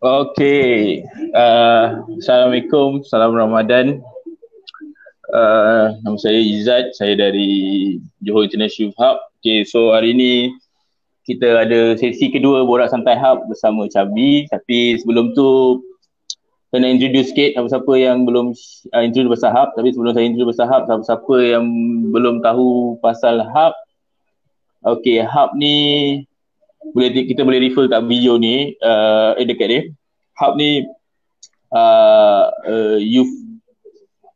Okay. Uh, Assalamualaikum. Salam Ramadan. Uh, nama saya Izzat. Saya dari Johor International Hub. Okay, so hari ini kita ada sesi kedua Borak Santai Hub bersama Chabi. Tapi sebelum tu, saya nak introduce sikit siapa-siapa yang belum uh, introduce pasal Hub. Tapi sebelum saya introduce pasal Hub, siapa-siapa yang belum tahu pasal Hub. Okay, Hub ni boleh kita boleh refer kat video ni uh, eh dekat dia hub ni uh, uh, youth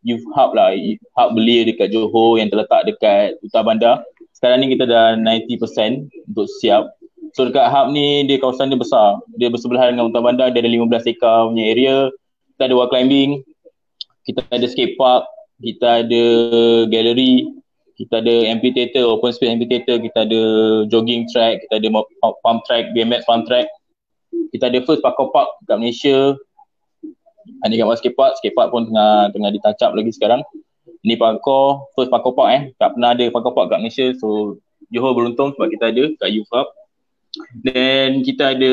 youth hub lah hub belia dekat Johor yang terletak dekat Utara Bandar sekarang ni kita dah 90% untuk siap so dekat hub ni dia kawasan dia besar dia bersebelahan dengan Utara Bandar dia ada 15 ekar punya area kita ada wall climbing kita ada skate park kita ada gallery kita ada amputator, open space amputator, kita ada jogging track, kita ada farm track, BMX farm track. Kita ada first parkour park dekat Malaysia. Ada dekat skate park, skate park pun tengah tengah ditacap lagi sekarang. Ini parkour, first parkour park eh. Tak pernah ada parkour park dekat Malaysia. So Johor beruntung sebab kita ada dekat Youth Then kita ada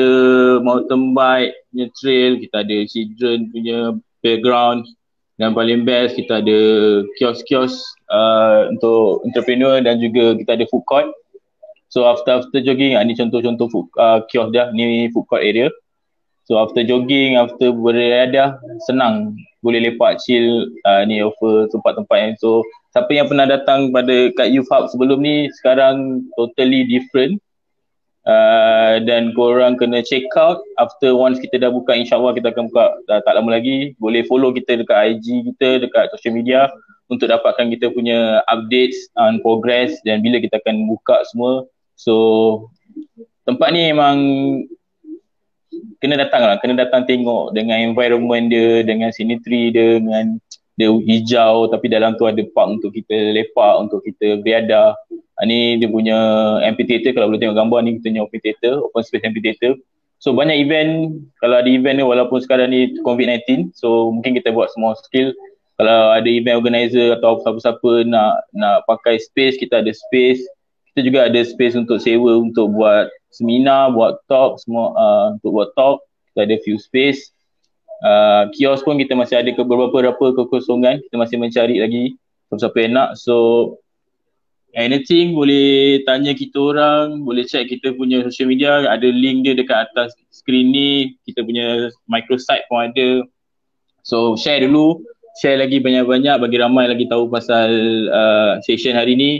mountain bike punya trail, kita ada children punya playground. Dan paling best kita ada kios-kios uh, untuk entrepreneur dan juga kita ada food court. So after after jogging ah, ni contoh-contoh food uh, kiosk dah ni food court area. So after jogging after berada senang boleh lepak chill uh, ni offer tempat-tempat yang so siapa yang pernah datang pada kat Youth Hub sebelum ni sekarang totally different Uh, dan korang kena check out after once kita dah buka insya Allah kita akan buka dah uh, tak lama lagi boleh follow kita dekat IG kita dekat social media untuk dapatkan kita punya updates and progress dan bila kita akan buka semua so tempat ni memang kena datang lah, kena datang tengok dengan environment dia, dengan scenery dia, dengan dia hijau tapi dalam tu ada park untuk kita lepak, untuk kita beriada Ah, ni dia punya amphitheater kalau boleh tengok gambar ni kita punya amphitheater open space amphitheater so banyak event kalau ada event ni walaupun sekarang ni covid-19 so mungkin kita buat small scale kalau ada event organizer atau siapa-siapa nak nak pakai space kita ada space kita juga ada space untuk sewa untuk buat seminar buat talk semua uh, untuk buat talk kita ada few space uh, ah, kios pun kita masih ada beberapa-berapa kekosongan kita masih mencari lagi siapa-siapa yang nak so anything boleh tanya kita orang, boleh check kita punya social media, ada link dia dekat atas screen ni, kita punya microsite pun ada. So share dulu, share lagi banyak-banyak bagi ramai lagi tahu pasal uh, session hari ni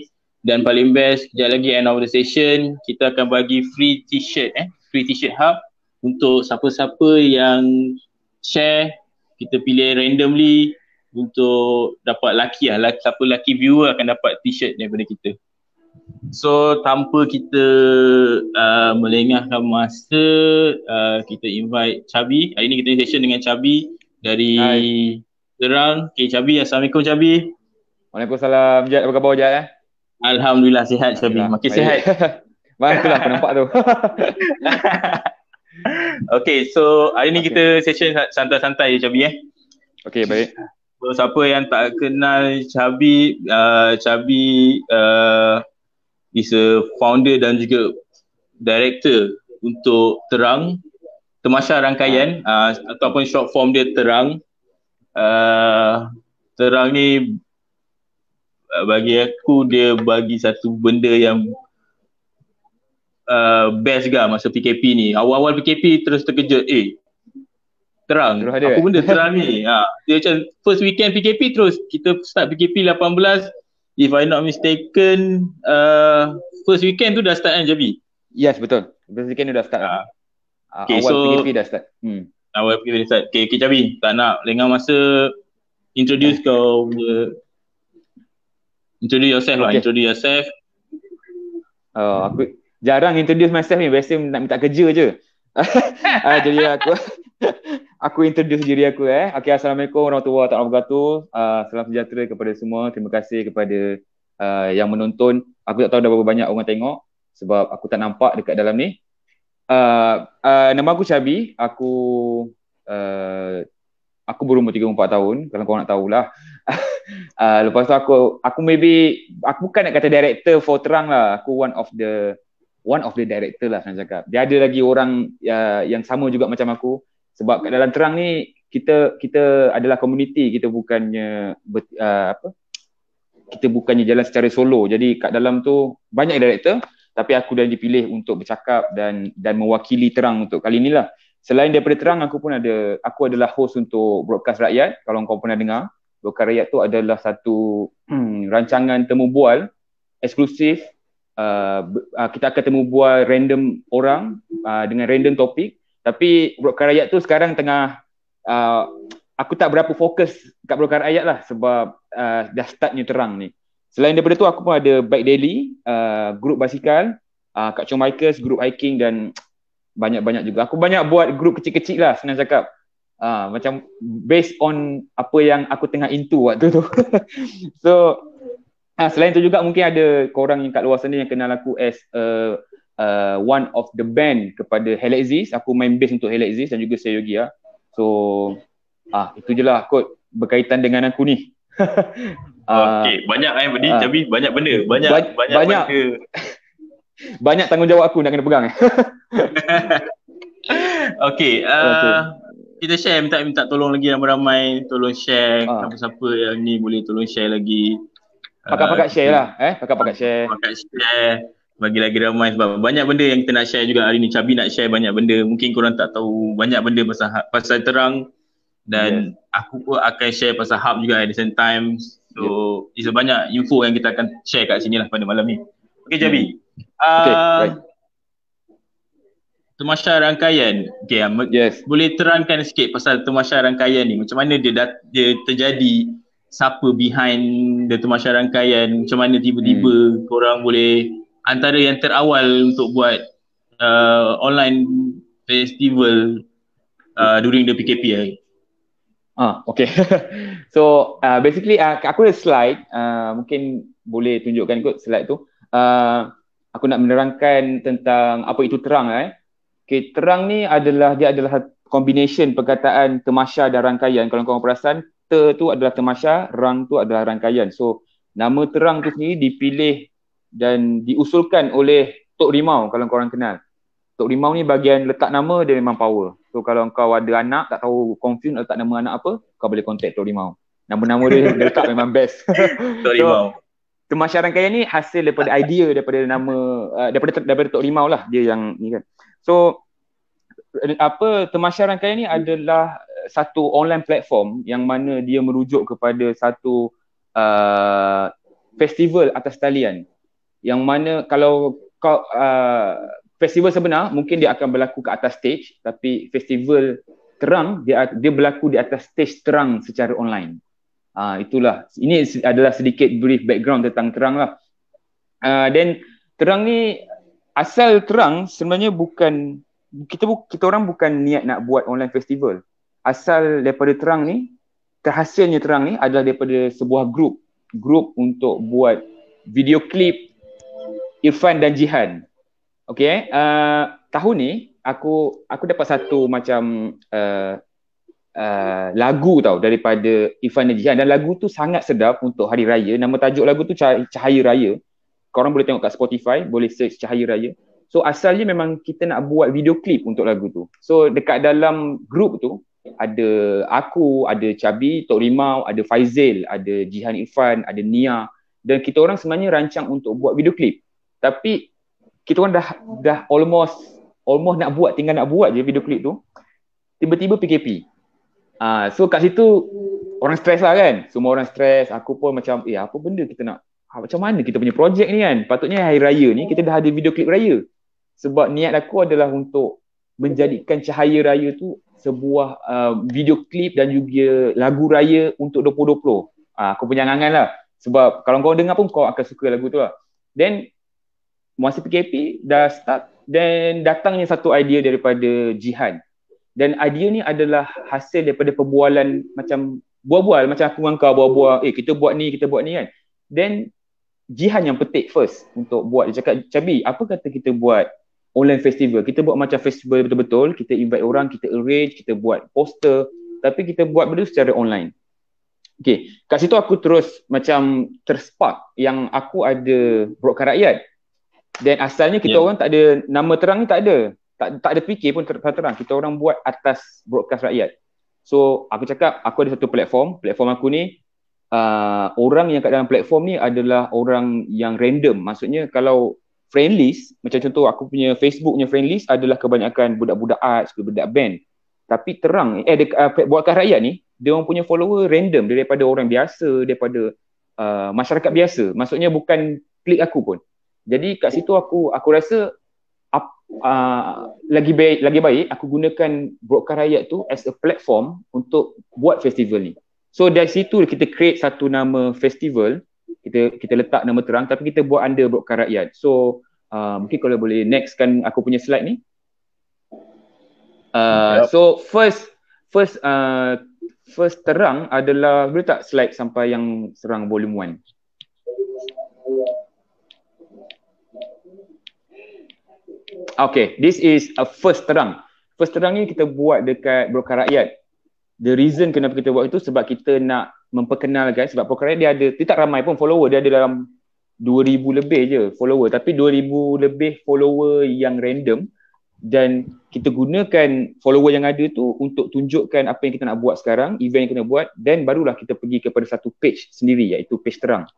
dan paling best kejap lagi end of the session kita akan bagi free t-shirt eh free t-shirt hub untuk siapa-siapa yang share kita pilih randomly untuk dapat laki lah. Laki, siapa laki viewer akan dapat t-shirt daripada kita. So tanpa kita uh, melengahkan masa, uh, kita invite Chabi. Hari ini kita session dengan Chabi dari Hai. Terang. Okay Chabi, Assalamualaikum Chabi. Waalaikumsalam. Jad, apa khabar Jad? Eh? Alhamdulillah sihat Chabi. Makin Baik. sihat. Baik itulah penampak tu. Lah, okay, so hari ni okay. kita session santai-santai je Chabi eh. Okay, baik. So, siapa yang tak kenal Chabi, uh, Chabi uh, is a founder dan juga director untuk Terang Temasha Rangkaian uh, ataupun short form dia Terang uh, Terang ni uh, bagi aku dia bagi satu benda yang uh, best gak masa PKP ni. Awal-awal PKP terus terkejut eh terang. Terus ada. Apa kan? benda terang ni? Ha. Dia macam first weekend PKP terus kita start PKP 18 if I not mistaken uh, first weekend tu dah start kan Jabi? Yes betul. First weekend tu dah start. Ha. Okay, awal so, PKP dah start. Hmm. Awal PKP dah start. Okay, okay Jabi tak nak lengah masa introduce kau uh, introduce yourself lah, okay. lah. Introduce yourself. Oh, aku jarang introduce myself ni. Biasa nak minta kerja je ah, jadi aku aku introduce diri aku eh. Okay, Assalamualaikum warahmatullahi wabarakatuh. Uh, salam sejahtera kepada semua. Terima kasih kepada uh, yang menonton. Aku tak tahu dah berapa banyak orang tengok sebab aku tak nampak dekat dalam ni. Uh, uh, nama aku Syabi. Aku uh, aku berumur 34 tahun. Kalau kau nak tahulah. uh, lepas tu aku aku maybe aku bukan nak kata director for terang lah. Aku one of the one of the director lah saya cakap. Dia ada lagi orang uh, yang sama juga macam aku sebab kat dalam terang ni kita kita adalah community kita bukannya ber, uh, apa kita bukannya jalan secara solo. Jadi kat dalam tu banyak director tapi aku dah dipilih untuk bercakap dan dan mewakili terang untuk kali inilah. Selain daripada terang aku pun ada aku adalah host untuk broadcast rakyat kalau kau pernah dengar. Broadcast rakyat tu adalah satu hmm, rancangan temu bual eksklusif uh, uh, kita akan temu buah random orang uh, dengan random topik tapi Blokkan Rakyat tu sekarang tengah uh, aku tak berapa fokus kat Blokkan Rakyat lah sebab uh, dah startnya terang ni selain daripada tu aku pun ada bike daily uh, grup basikal uh, Kak Chong Michaels, grup hiking dan banyak-banyak juga. Aku banyak buat grup kecil-kecil lah senang cakap. Uh, macam based on apa yang aku tengah into waktu tu. so Ha, selain itu juga mungkin ada korang yang kat luar sana yang kenal aku as uh, uh, one of the band kepada Helixis. Aku main bass untuk Helixis dan juga saya Sayogia. So ah itu je lah kot berkaitan dengan aku ni. Ah, okay, banyak eh Budi, uh, ah. tapi banyak benda. Banyak, ba- banyak, banyak, benda. banyak tanggungjawab aku nak kena pegang eh. okay, uh, ah, okay. Kita share, minta minta tolong lagi ramai-ramai tolong share ha. siapa-siapa yang ni boleh tolong share lagi pakat-pakat share lah eh pakat-pakat share pakat share bagi lagi ramai sebab banyak benda yang kita nak share juga hari ni Cabi nak share banyak benda mungkin korang tak tahu banyak benda pasal ha- pasal terang dan yeah. aku pun akan share pasal hub juga at the same time so yeah. is banyak info yang kita akan share kat sini lah pada malam ni Okay Cabi hmm. okay. Ah, temasha rangkaian. Okay, ah, yes. boleh terangkan sikit pasal temasha rangkaian ni. Macam mana dia dat, dia terjadi? siapa behind Dato' Mahsyar Rangkaian macam mana tiba-tiba hmm. korang boleh antara yang terawal untuk buat uh, online festival uh, during the PKP eh? Ah, okay. so uh, basically uh, aku ada slide, uh, mungkin boleh tunjukkan kot slide tu. Uh, aku nak menerangkan tentang apa itu terang eh. Okay, terang ni adalah dia adalah combination perkataan temasha dan rangkaian. Kalau kau perasan, ter tu adalah temasha, rang tu adalah rangkaian. So nama terang tu sendiri dipilih dan diusulkan oleh Tok Rimau kalau kau orang kenal. Tok Rimau ni bagian letak nama dia memang power. So kalau kau ada anak tak tahu confuse nak letak nama anak apa, kau boleh contact Tok Rimau. Nama-nama dia, dia letak memang best. Tok Rimau. So, termasya rangkaian ni hasil daripada idea daripada nama uh, daripada daripada Tok Rimau lah dia yang ni kan. So apa temasha rangkaian ni adalah satu online platform yang mana dia merujuk kepada satu uh, festival atas talian yang mana kalau kau uh, festival sebenar mungkin dia akan berlaku ke atas stage tapi festival terang dia dia berlaku di atas stage terang secara online uh, itulah ini adalah sedikit brief background tentang terang lah ah, dan uh, terang ni asal terang sebenarnya bukan kita kita orang bukan niat nak buat online festival asal daripada terang ni terhasilnya terang ni adalah daripada sebuah grup grup untuk buat video klip Irfan dan Jihan okey uh, eh? ah, tahun ni aku aku dapat satu macam uh, uh, lagu tau daripada Irfan dan Jihan dan lagu tu sangat sedap untuk hari raya nama tajuk lagu tu cahaya raya korang boleh tengok kat Spotify boleh search cahaya raya So asalnya memang kita nak buat video klip untuk lagu tu. So dekat dalam group tu, ada aku, ada Chabi, Tok Rimau, ada Faizil, ada Jihan Irfan, ada Nia dan kita orang sebenarnya rancang untuk buat video klip. Tapi kita orang dah dah almost almost nak buat tinggal nak buat je video klip tu. Tiba-tiba PKP. Uh, ah, so kat situ orang stres lah kan. Semua orang stres. Aku pun macam eh apa benda kita nak ha, macam mana kita punya projek ni kan. Patutnya hari raya ni kita dah ada video klip raya. Sebab niat aku adalah untuk menjadikan cahaya raya tu sebuah uh, video klip dan juga lagu raya untuk 2020. Uh, ah, aku punya angan lah. Sebab kalau kau dengar pun kau akan suka lagu tu lah. Then masa PKP dah start dan datangnya satu idea daripada Jihan. Dan idea ni adalah hasil daripada perbualan macam buah-buah macam aku dengan kau buah-buah eh kita buat ni kita buat ni kan. Then Jihan yang petik first untuk buat dia cakap Cabi apa kata kita buat online festival. Kita buat macam festival betul-betul, kita invite orang, kita arrange, kita buat poster, tapi kita buat benda secara online. Okay, kat situ aku terus macam terspark yang aku ada Brokkan Rakyat. Dan asalnya kita yeah. orang tak ada, nama terang ni tak ada. Tak, tak ada fikir pun terang-terang. Kita orang buat atas broadcast rakyat. So aku cakap, aku ada satu platform. Platform aku ni, uh, orang yang kat dalam platform ni adalah orang yang random. Maksudnya kalau friend list macam contoh aku punya Facebook punya friend list adalah kebanyakan budak-budak art, suka budak band. Tapi terang eh dek, uh, ah, buatkan rakyat ni, dia orang punya follower random daripada orang biasa, daripada uh, masyarakat biasa. Maksudnya bukan klik aku pun. Jadi kat situ aku aku rasa uh, uh, lagi baik lagi baik aku gunakan broadcast rakyat tu as a platform untuk buat festival ni. So dari situ kita create satu nama festival kita kita letak nama terang tapi kita buat under brokkan rakyat. So uh, mungkin kalau boleh next kan aku punya slide ni. Uh, so first first uh, first terang adalah boleh tak slide sampai yang serang volume 1. Okay, this is a first terang. First terang ni kita buat dekat Brokan Rakyat. The reason kenapa kita buat itu sebab kita nak memperkenalkan sebab Pokeret dia ada dia tak ramai pun follower dia ada dalam 2000 lebih je follower tapi 2000 lebih follower yang random dan kita gunakan follower yang ada tu untuk tunjukkan apa yang kita nak buat sekarang event yang kita buat dan barulah kita pergi kepada satu page sendiri iaitu page terang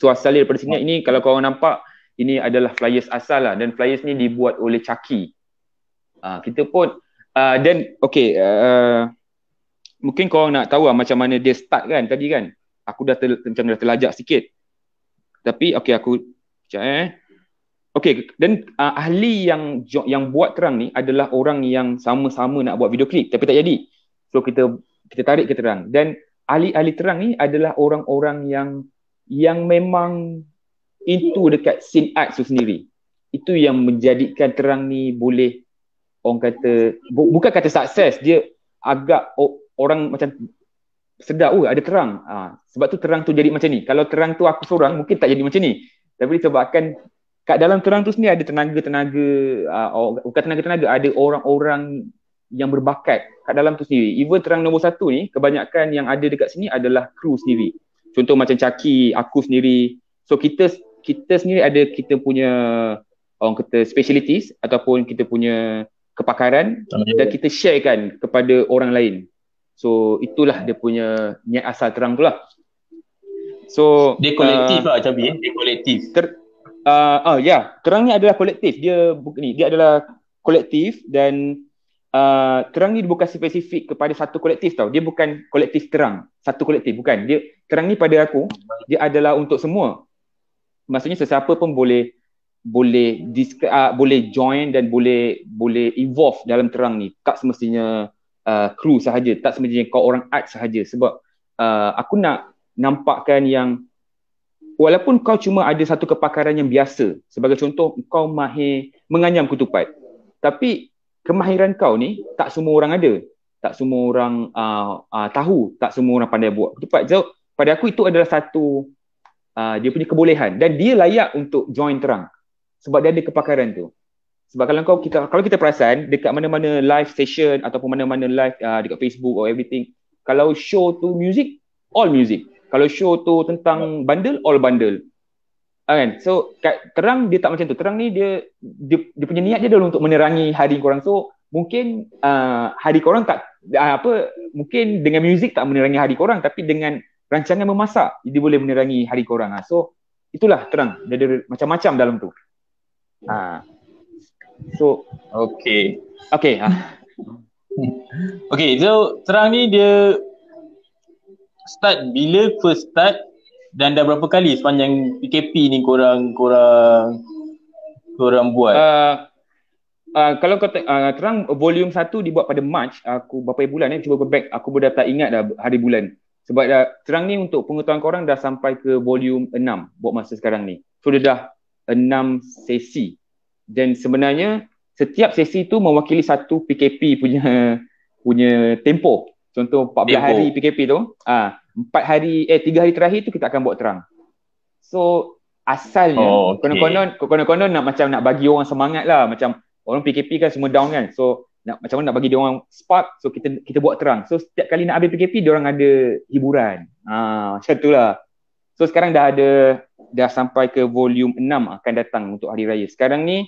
so asalnya daripada sini ini kalau korang nampak ini adalah flyers asal lah dan flyers ni dibuat oleh Chucky uh, kita pun dan ah, uh, okay uh, mungkin kau nak tahu lah macam mana dia start kan tadi kan. Aku dah ter, macam dah terlajak sikit. Tapi okey aku sekejap eh. Okey dan uh, ah, ahli yang yang buat terang ni adalah orang yang sama-sama nak buat video klip tapi tak jadi. So kita kita tarik ke terang dan ahli-ahli terang ni adalah orang-orang yang yang memang itu dekat scene art tu sendiri. Itu yang menjadikan terang ni boleh orang kata bu, bukan kata sukses dia agak oh, orang macam sedap oh ada terang ha, sebab tu terang tu jadi macam ni kalau terang tu aku seorang mungkin tak jadi macam ni tapi disebabkan kat dalam terang tu sendiri ada tenaga-tenaga uh, bukan tenaga-tenaga ada orang-orang yang berbakat kat dalam tu sendiri even terang nombor satu ni kebanyakan yang ada dekat sini adalah kru sendiri contoh macam Chaki aku sendiri so kita kita sendiri ada kita punya orang kata specialities ataupun kita punya kepakaran dan kita share kan kepada orang lain So itulah dia punya niat asal terang tu lah. So dia kolektif uh, lah Cabi eh. Dia kolektif. Ter, uh, oh ya, yeah. terang ni adalah kolektif. Dia ni dia adalah kolektif dan uh, terang ni bukan spesifik kepada satu kolektif tau. Dia bukan kolektif terang. Satu kolektif bukan. Dia terang ni pada aku dia adalah untuk semua. Maksudnya sesiapa pun boleh boleh dis, uh, boleh join dan boleh boleh evolve dalam terang ni. Tak semestinya uh, crew sahaja tak semestinya kau orang art sahaja sebab uh, aku nak nampakkan yang walaupun kau cuma ada satu kepakaran yang biasa sebagai contoh kau mahir menganyam ketupat tapi kemahiran kau ni tak semua orang ada tak semua orang uh, uh, tahu tak semua orang pandai buat ketupat so pada aku itu adalah satu uh, dia punya kebolehan dan dia layak untuk join terang sebab dia ada kepakaran tu sebab kalau kau kita kalau kita perasan dekat mana-mana live session ataupun mana-mana live uh, dekat Facebook or everything, kalau show tu music, all music. Kalau show tu tentang ya. bundle, all bundle. Ah, kan? So kat, terang dia tak macam tu. Terang ni dia dia, dia punya niat je dulu untuk menerangi hari korang. So mungkin uh, hari korang tak uh, apa mungkin dengan music tak menerangi hari korang tapi dengan rancangan memasak dia boleh menerangi hari korang. Uh. So itulah terang. Dia ada macam-macam dalam tu. Ha. So Okay Okay ha. Okay so terang ni dia Start bila first start Dan dah berapa kali sepanjang PKP ni korang Korang Korang buat uh, uh, Kalau kau uh, terang volume satu dibuat pada March Aku berapa bulan ni eh, cuba back Aku dah tak ingat dah hari bulan Sebab dah, terang ni untuk pengetahuan korang dah sampai ke volume enam Buat masa sekarang ni So dia dah 6 sesi dan sebenarnya setiap sesi tu mewakili satu PKP punya punya tempo contoh 14 tempo. hari PKP tu ah ha, 4 hari eh 3 hari terakhir tu kita akan buat terang so asalnya oh, konon-konon oh, okay. konon-konon nak macam nak bagi orang semangat lah macam orang PKP kan semua down kan so nak macam mana nak bagi dia orang spark so kita kita buat terang so setiap kali nak habis PKP dia orang ada hiburan ha, macam itulah so sekarang dah ada dah sampai ke volume 6 akan datang untuk hari raya sekarang ni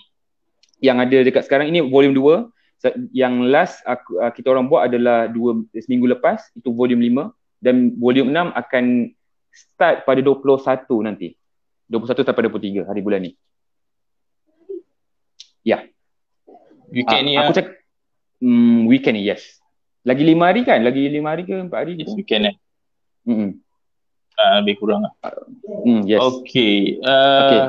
yang ada dekat sekarang ini volume 2 yang last aku, ah, kita orang buat adalah dua seminggu lepas itu volume 5 dan volume 6 akan start pada 21 nanti 21 sampai 23 hari bulan ni ya yeah. weekend ah, ni uh, aku ya. mm, weekend ni yes lagi 5 hari kan lagi 5 hari ke 4 hari yes, ke? weekend ni eh. mm uh, lebih kurang lah. Uh, mm, yes. Okay. Uh, okay.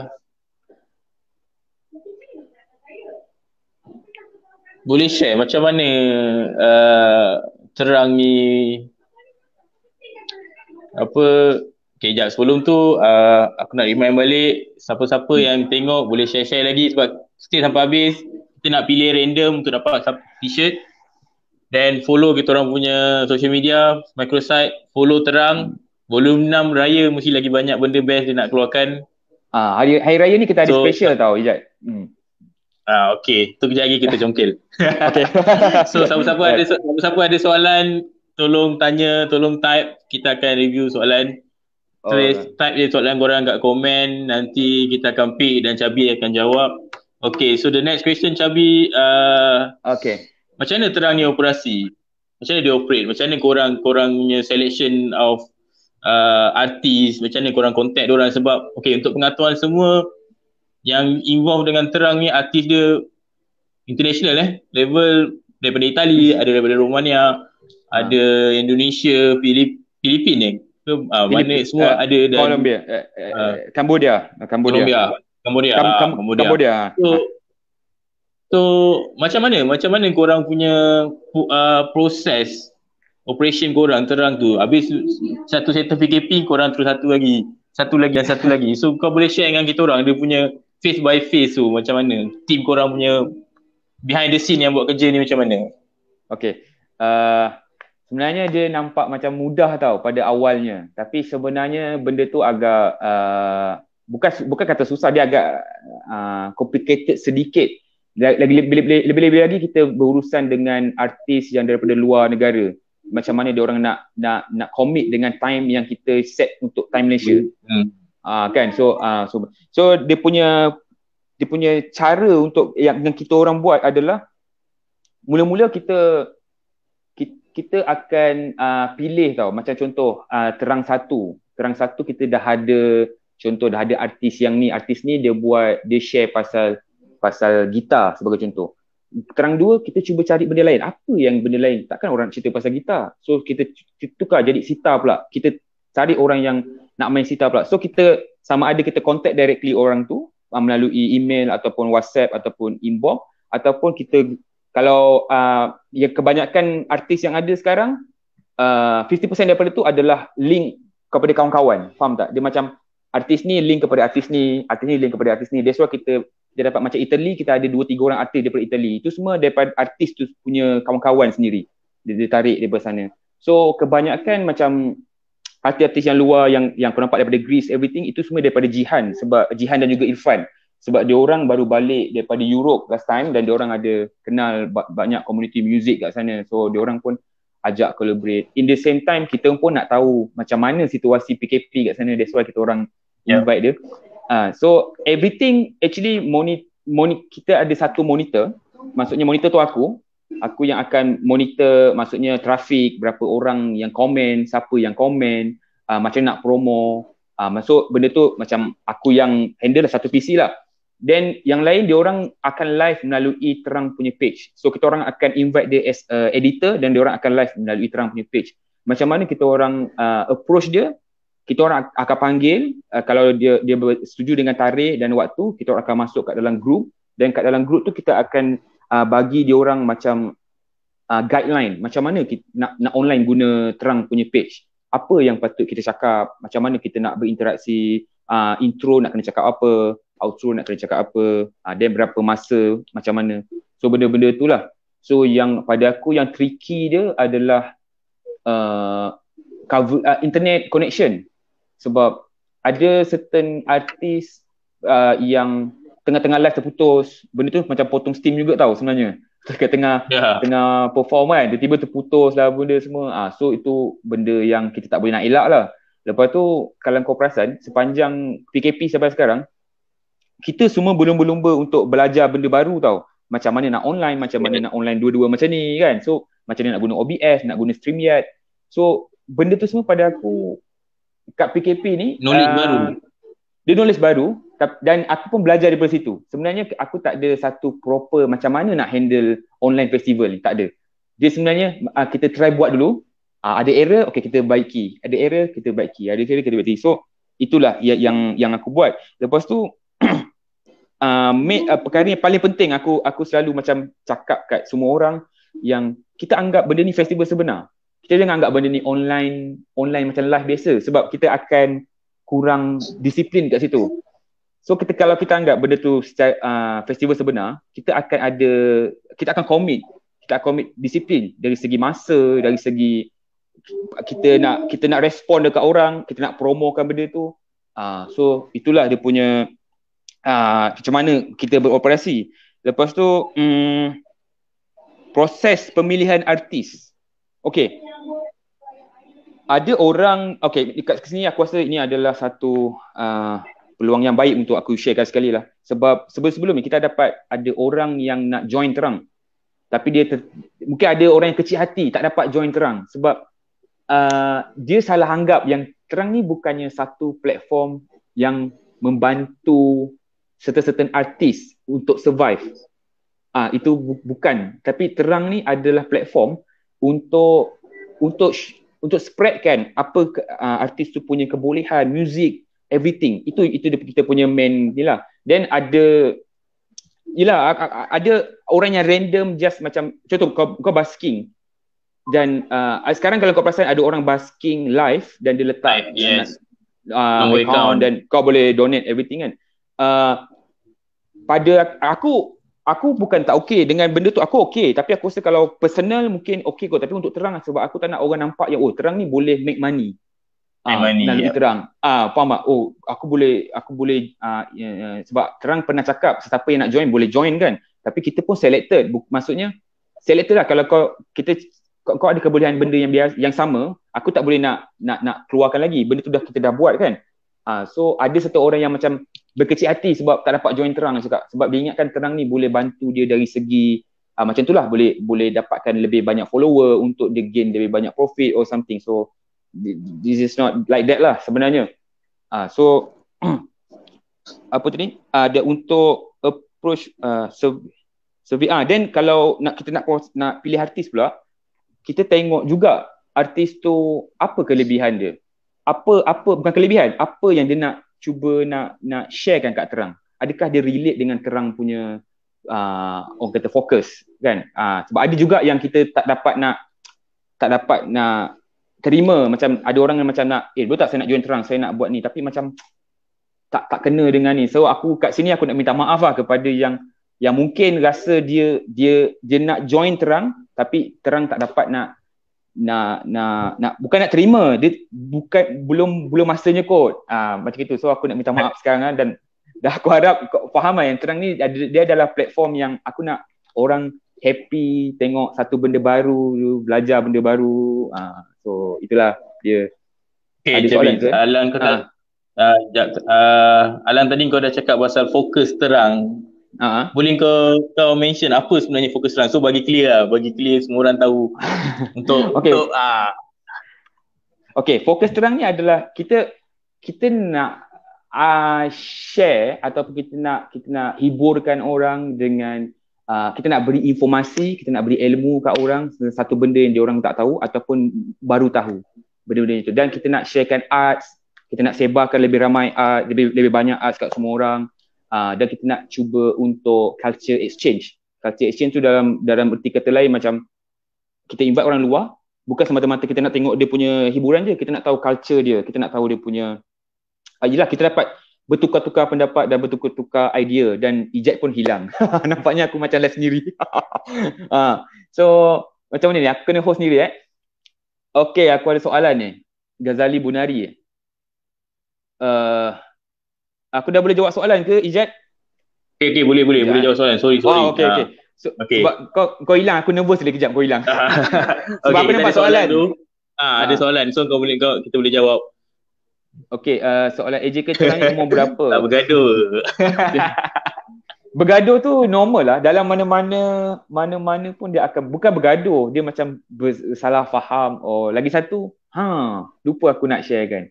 boleh share macam mana uh, terangi apa okay, sekejap sebelum tu uh, aku nak remind balik siapa-siapa hmm. yang tengok boleh share-share lagi sebab stay sampai habis kita nak pilih random untuk dapat t-shirt then follow kita orang punya social media microsite follow terang hmm. volume 6 raya mesti lagi banyak benda best dia nak keluarkan ah hari, hari raya ni kita ada so, special tau Ijat hmm. Ah okey, tu kejap lagi kita congkil. okey. so siapa-siapa ada siapa-siapa ada soalan, tolong tanya, tolong type, kita akan review soalan. So, oh, type je soalan korang kat komen, nanti kita akan pick dan Chabi akan jawab. Okay, so the next question Chabi, uh, okay. macam mana terang ni operasi? Macam mana dia operate? Macam mana korang, korang punya selection of uh, artis? Macam mana korang contact orang sebab okay, untuk pengaturan semua, yang involve dengan terang ni artis dia international eh level daripada Itali hmm. ada daripada Romania ada ha. Indonesia Filip Filipin eh ke uh, ah, mana eh, semua uh, ada dan Colombia Cambodia uh, Cambodia Cambodia Cambodia ah. Cambodia so, so macam mana macam mana kau orang punya uh, proses operation kau orang terang tu habis satu set PKP orang terus satu lagi satu lagi dan satu lagi so kau boleh share dengan kita orang dia punya face by face tu macam mana? Team korang punya behind the scene yang buat kerja ni macam mana? Okay. Uh, sebenarnya dia nampak macam mudah tau pada awalnya. Tapi sebenarnya benda tu agak uh, bukan bukan kata susah dia agak uh, complicated sedikit. Lagi lebih lebih lagi kita berurusan dengan artis yang daripada luar negara. Macam mana dia orang nak nak nak commit dengan time yang kita set untuk time Malaysia. Hmm. Ah uh, kan. So uh, so so dia punya dia punya cara untuk yang, yang kita orang buat adalah mula-mula kita kita akan uh, pilih tau macam contoh uh, terang satu terang satu kita dah ada contoh dah ada artis yang ni artis ni dia buat dia share pasal pasal gitar sebagai contoh terang dua kita cuba cari benda lain apa yang benda lain takkan orang cerita pasal gitar so kita, kita tukar jadi sitar pula kita cari orang yang nak main sita pula. So kita sama ada kita contact directly orang tu uh, melalui email ataupun WhatsApp ataupun inbox ataupun kita kalau uh, ah, yang kebanyakan artis yang ada sekarang uh, ah, 50% daripada tu adalah link kepada kawan-kawan. Faham tak? Dia macam artis ni link kepada artis ni, artis ni link kepada artis ni. That's why kita dia dapat macam Italy, kita ada dua tiga orang artis daripada Italy. Itu semua daripada artis tu punya kawan-kawan sendiri. Dia, dia tarik daripada sana. So kebanyakan macam artis-artis yang luar yang yang kau nampak daripada Greece everything itu semua daripada Jihan sebab Jihan dan juga Irfan sebab dia orang baru balik daripada Europe last time dan dia orang ada kenal banyak community music kat sana so dia orang pun ajak collaborate in the same time kita pun nak tahu macam mana situasi PKP kat sana that's why kita orang yeah. invite dia uh, so everything actually moni- moni- kita ada satu monitor maksudnya monitor tu aku aku yang akan monitor maksudnya trafik berapa orang yang komen siapa yang komen uh, macam nak promo uh, ah, masuk benda tu macam aku yang handle lah satu PC lah then yang lain dia orang akan live melalui terang punya page so kita orang akan invite dia as uh, editor dan dia orang akan live melalui terang punya page macam mana kita orang uh, approach dia kita orang akan panggil uh, kalau dia dia setuju dengan tarikh dan waktu kita orang akan masuk kat dalam group dan kat dalam group tu kita akan uh, bagi dia orang macam uh, guideline macam mana kita nak nak online guna terang punya page apa yang patut kita cakap macam mana kita nak berinteraksi uh, intro nak kena cakap apa outro nak kena cakap apa uh, then berapa masa macam mana so benda-benda itulah so yang pada aku yang tricky dia adalah uh, cover uh, internet connection sebab ada certain artis uh, yang tengah-tengah live terputus benda tu macam potong steam juga tau sebenarnya dekat tengah yeah. tengah perform kan tiba-tiba terputus lah benda semua ah ha, so itu benda yang kita tak boleh nak elak lah lepas tu kalau kau perasan sepanjang PKP sampai sekarang kita semua belum belum untuk belajar benda baru tau macam mana nak online macam mana yeah. nak online dua-dua macam ni kan so macam mana nak guna OBS nak guna StreamYard so benda tu semua pada aku kat PKP ni knowledge uh, baru dia knowledge baru dan aku pun belajar daripada situ. Sebenarnya aku tak ada satu proper macam mana nak handle online festival ni, tak ada. Jadi sebenarnya uh, kita try buat dulu. Uh, ada error, okey kita baiki. Ada error, kita baiki. Ada error, kita baiki. So itulah yang yang, yang aku buat. Lepas tu uh, make, uh, perkara yang paling penting aku aku selalu macam cakap kat semua orang yang kita anggap benda ni festival sebenar. Kita jangan anggap benda ni online online macam live biasa sebab kita akan kurang disiplin kat situ. So kita kalau kita anggap benda tu secara, uh, festival sebenar, kita akan ada kita akan komit, kita akan komit disiplin dari segi masa, dari segi kita nak kita nak respon dekat orang, kita nak promokan benda tu. Uh, so itulah dia punya uh, macam mana kita beroperasi. Lepas tu um, proses pemilihan artis. Okay. Ada orang, okay, dekat sini aku rasa ini adalah satu uh, peluang yang baik untuk aku sharekan sekali lah. Sebab sebelum-sebelum ni kita dapat ada orang yang nak join terang. Tapi dia ter- mungkin ada orang yang kecil hati tak dapat join terang sebab uh, dia salah anggap yang terang ni bukannya satu platform yang membantu certain-certain artis untuk survive. Ah uh, itu bu- bukan tapi terang ni adalah platform untuk untuk untuk spreadkan apa uh, artis tu punya kebolehan, muzik, everything itu itu kita punya main ni lah then ada ni lah ada orang yang random just macam contoh kau, kau basking dan uh, sekarang kalau kau perasan ada orang basking live dan dia letak yes. uh, account dan kau boleh donate everything kan uh, pada aku aku bukan tak okay dengan benda tu aku okay tapi aku rasa kalau personal mungkin okay kot tapi untuk terang sebab aku tak nak orang nampak yang oh terang ni boleh make money Money, melalui yep. Ya. terang. Ah, faham tak? Oh, aku boleh aku boleh ah, ya, ya, sebab terang pernah cakap siapa yang nak join boleh join kan. Tapi kita pun selected. Buk- maksudnya selected lah kalau kau kita kau, kau ada kebolehan benda yang biasa yang sama, aku tak boleh nak nak nak keluarkan lagi. Benda tu dah kita dah buat kan. Ah, so ada satu orang yang macam berkecil hati sebab tak dapat join terang cakap sebab dia ingatkan terang ni boleh bantu dia dari segi ah, macam itulah boleh boleh dapatkan lebih banyak follower untuk dia gain lebih banyak profit or something. So this is not like that lah sebenarnya. Ah uh, so apa tu Ada uh, untuk approach uh, so so ah then kalau nak kita nak nak pilih artis pula kita tengok juga artis tu apa kelebihan dia. Apa apa bukan kelebihan, apa yang dia nak cuba nak nak sharekan kat terang. Adakah dia relate dengan terang punya uh, orang kata fokus kan? Uh, sebab ada juga yang kita tak dapat nak tak dapat nak terima macam ada orang yang macam nak eh betul tak saya nak join terang saya nak buat ni tapi macam tak tak kena dengan ni so aku kat sini aku nak minta maaf lah kepada yang yang mungkin rasa dia dia dia nak join terang tapi terang tak dapat nak nak nak nak bukan nak terima dia bukan belum belum masanya kot uh, macam itu so aku nak minta maaf sekarang lah dan dah aku harap kau faham lah yang terang ni dia adalah platform yang aku nak orang happy tengok satu benda baru, belajar benda baru. Ha, so itulah dia. Okay, Ada Alang kau tak? Ha. Uh, ah. ah, jap, uh, Alang tadi kau dah cakap pasal fokus terang. Ha. Boleh kau kau mention apa sebenarnya fokus terang? So bagi clear lah, bagi clear semua orang tahu. untuk, okay. untuk uh, Okay, fokus terang ni adalah kita kita nak uh, share ataupun kita nak kita nak hiburkan orang dengan uh, kita nak beri informasi, kita nak beri ilmu kat orang satu benda yang dia orang tak tahu ataupun baru tahu benda-benda itu. Dan kita nak sharekan arts, kita nak sebarkan lebih ramai art, lebih, lebih banyak arts kat semua orang uh, dan kita nak cuba untuk culture exchange. Culture exchange tu dalam dalam erti kata lain macam kita invite orang luar bukan semata-mata kita nak tengok dia punya hiburan je, kita nak tahu culture dia, kita nak tahu dia punya ah, Yelah kita dapat bertukar-tukar pendapat dan bertukar-tukar idea dan ejek pun hilang. Nampaknya aku macam live sendiri. ha. So, macam ni ni? Aku kena host sendiri eh. Okay, aku ada soalan ni. Ghazali Bunari. Uh, aku dah boleh jawab soalan ke, Ijat? Okay, okay, boleh, boleh. Ya. Boleh jawab soalan. Sorry, sorry. Oh, okay, okay. Ah, so, okay. Sebab kau, kau hilang, aku nervous lagi kejap kau hilang. sebab okay, aku nampak soalan. soalan tu, ha, ada soalan. So, kau boleh, kau, kita boleh jawab. Okay, uh, soalan AJ Kecerang ni umur berapa? Tak bergaduh. bergaduh tu normal lah. Dalam mana-mana, mana-mana pun dia akan, bukan bergaduh. Dia macam salah faham. Oh, lagi satu, ha, lupa aku nak share kan.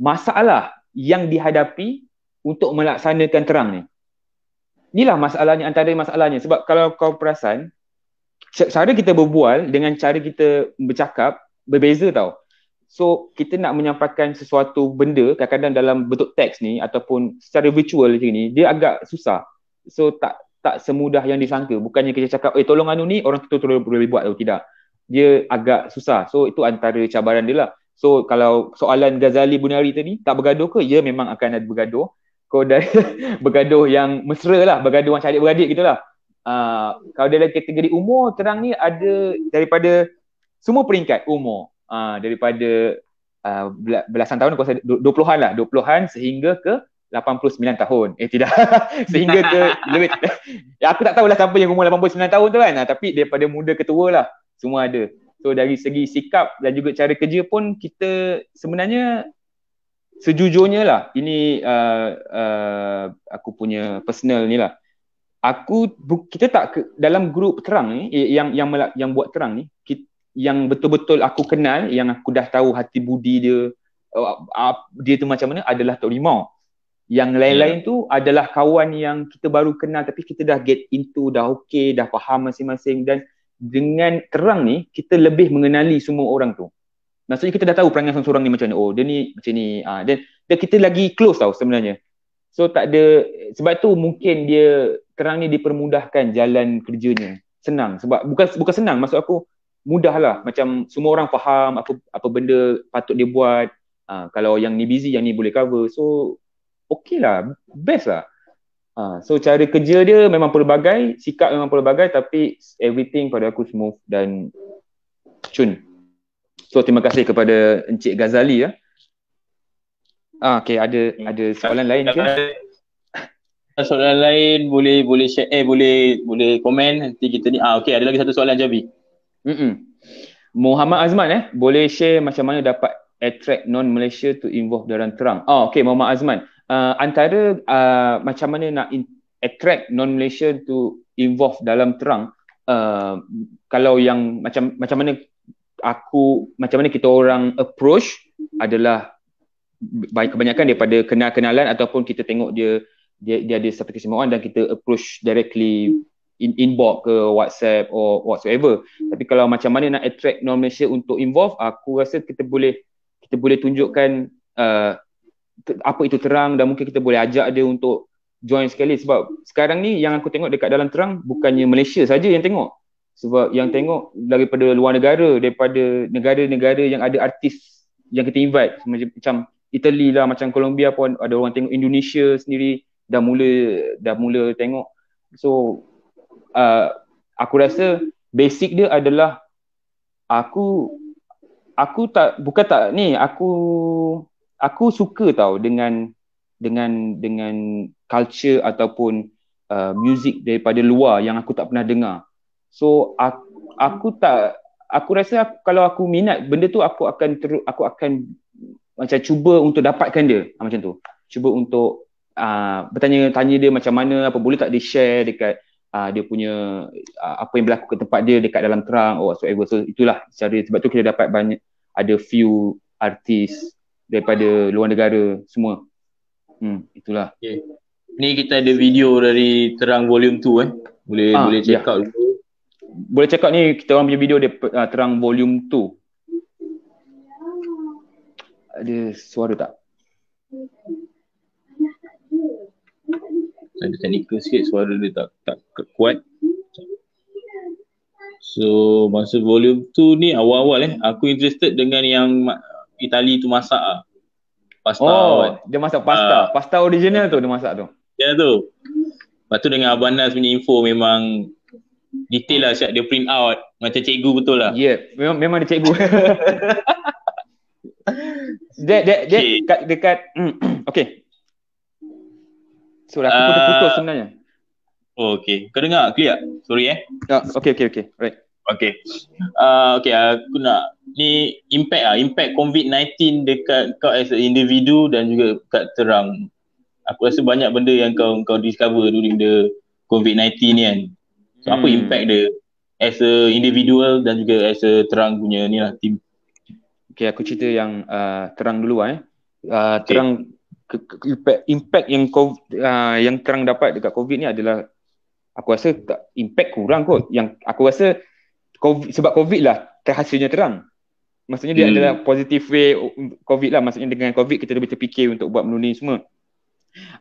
Masalah yang dihadapi untuk melaksanakan terang ni. Inilah masalahnya, antara masalahnya. Sebab kalau kau perasan, cara kita berbual dengan cara kita bercakap, berbeza tau. So kita nak menyampaikan sesuatu benda kadang-kadang dalam bentuk teks ni ataupun secara virtual macam ni dia agak susah. So tak tak semudah yang disangka. Bukannya kita cakap eh tolong anu ni orang tu terus boleh buat atau tidak. Dia agak susah. So itu antara cabaran dia lah. So kalau soalan Ghazali Bunari tadi tak bergaduh ke? Ya memang akan ada bergaduh. Kau dah bergaduh yang mesra lah. Bergaduh macam adik-beradik gitu lah. Uh, kalau dalam kategori umur terang ni ada daripada semua peringkat umur Ah, daripada uh, belasan tahun aku rasa 20-an lah 20-an sehingga ke 89 tahun. Eh tidak. sehingga ke lebih. ya, aku tak tahulah siapa yang umur 89 tahun tu kan. Nah, tapi daripada muda ke tua lah. Semua ada. So dari segi sikap dan juga cara kerja pun kita sebenarnya sejujurnya lah. Ini uh, uh, aku punya personal ni lah. Aku, kita tak ke, dalam grup terang ni, eh, yang, yang, yang buat terang ni, kita, yang betul-betul aku kenal yang aku dah tahu hati budi dia uh, dia tu macam mana adalah Tok Limau yang lain-lain yeah. tu adalah kawan yang kita baru kenal tapi kita dah get into dah okay dah faham masing-masing dan dengan terang ni kita lebih mengenali semua orang tu maksudnya kita dah tahu perangai seorang ni macam ni oh dia ni macam ni ah dan, dan kita lagi close tau sebenarnya so tak ada sebab tu mungkin dia terang ni dipermudahkan jalan kerjanya senang sebab bukan bukan senang maksud aku mudah lah macam semua orang faham apa apa benda patut dia buat ha, kalau yang ni busy yang ni boleh cover so okey lah best lah ha, so cara kerja dia memang pelbagai sikap memang pelbagai tapi everything pada aku smooth dan cun so terima kasih kepada Encik Ghazali ya ah, okay ada ada soalan lain ke? soalan lain boleh boleh share eh boleh boleh komen nanti kita ni ah okey ada lagi satu soalan Javi Mm-mm. Muhammad Azman eh, boleh share macam mana dapat attract non-Malaysia to involve dalam terang. Oh, ah, okay, Muhammad Azman. Uh, antara uh, macam mana nak attract non-Malaysia to involve dalam terang, uh, kalau yang macam macam mana aku, macam mana kita orang approach adalah kebanyakan daripada kenal-kenalan ataupun kita tengok dia dia, dia ada satu kesemuan dan kita approach directly in inbox ke WhatsApp or whatsoever. Tapi kalau macam mana nak attract non Malaysia untuk involve, aku rasa kita boleh kita boleh tunjukkan uh, apa itu terang dan mungkin kita boleh ajak dia untuk join sekali sebab sekarang ni yang aku tengok dekat dalam terang bukannya Malaysia saja yang tengok. Sebab yang tengok daripada luar negara, daripada negara-negara yang ada artis yang kita invite macam Italy lah, macam Colombia pun ada orang tengok Indonesia sendiri dah mula dah mula tengok. So Uh, aku rasa basic dia adalah aku aku tak bukan tak ni aku aku suka tau dengan dengan dengan culture ataupun uh, music daripada luar yang aku tak pernah dengar. So aku, aku tak aku rasa aku, kalau aku minat benda tu aku akan teru, aku akan macam cuba untuk dapatkan dia ha, macam tu. Cuba untuk uh, bertanya tanya dia macam mana apa boleh tak dia share dekat uh, dia punya uh, apa yang berlaku ke tempat dia dekat dalam terang or whatsoever so itulah cara sebab tu kita dapat banyak ada few artis daripada luar negara semua hmm itulah okay. ni kita ada video dari terang volume 2 eh boleh ha, boleh check yeah. out boleh check out ni kita orang punya video dia uh, terang volume 2 ada suara tak? ada technical sikit suara dia tak tak kuat so masa volume tu ni awal-awal eh aku interested dengan yang Itali tu masak ah pasta oh what? dia masak pasta uh, pasta original tu dia masak tu ya tu lepas tu dengan Abang Nas punya info memang detail lah siap dia print out macam cikgu betul lah ya yeah, memang, memang dia cikgu dia dia dia dekat, dekat hmm, okay Sorry, aku terputus uh, sebenarnya. Oh, okay. Kau dengar? Clear? Sorry eh. Ya, yeah, okay, okay, okay. Right. Okay. Uh, okay, aku nak ni impact ah impact COVID-19 dekat kau as an individu dan juga kat terang. Aku rasa banyak benda yang kau kau discover during the COVID-19 ni kan. So, hmm. apa impact dia as a individual dan juga as a terang punya ni lah team. Okay, aku cerita yang uh, terang dulu eh. Uh, terang okay ke, ke, impact, impact yang kau uh, yang kerang dapat dekat covid ni adalah aku rasa impact kurang kot yang aku rasa COVID, sebab covid lah terhasilnya terang maksudnya dia hmm. adalah positif way covid lah maksudnya dengan covid kita lebih terfikir untuk buat menu semua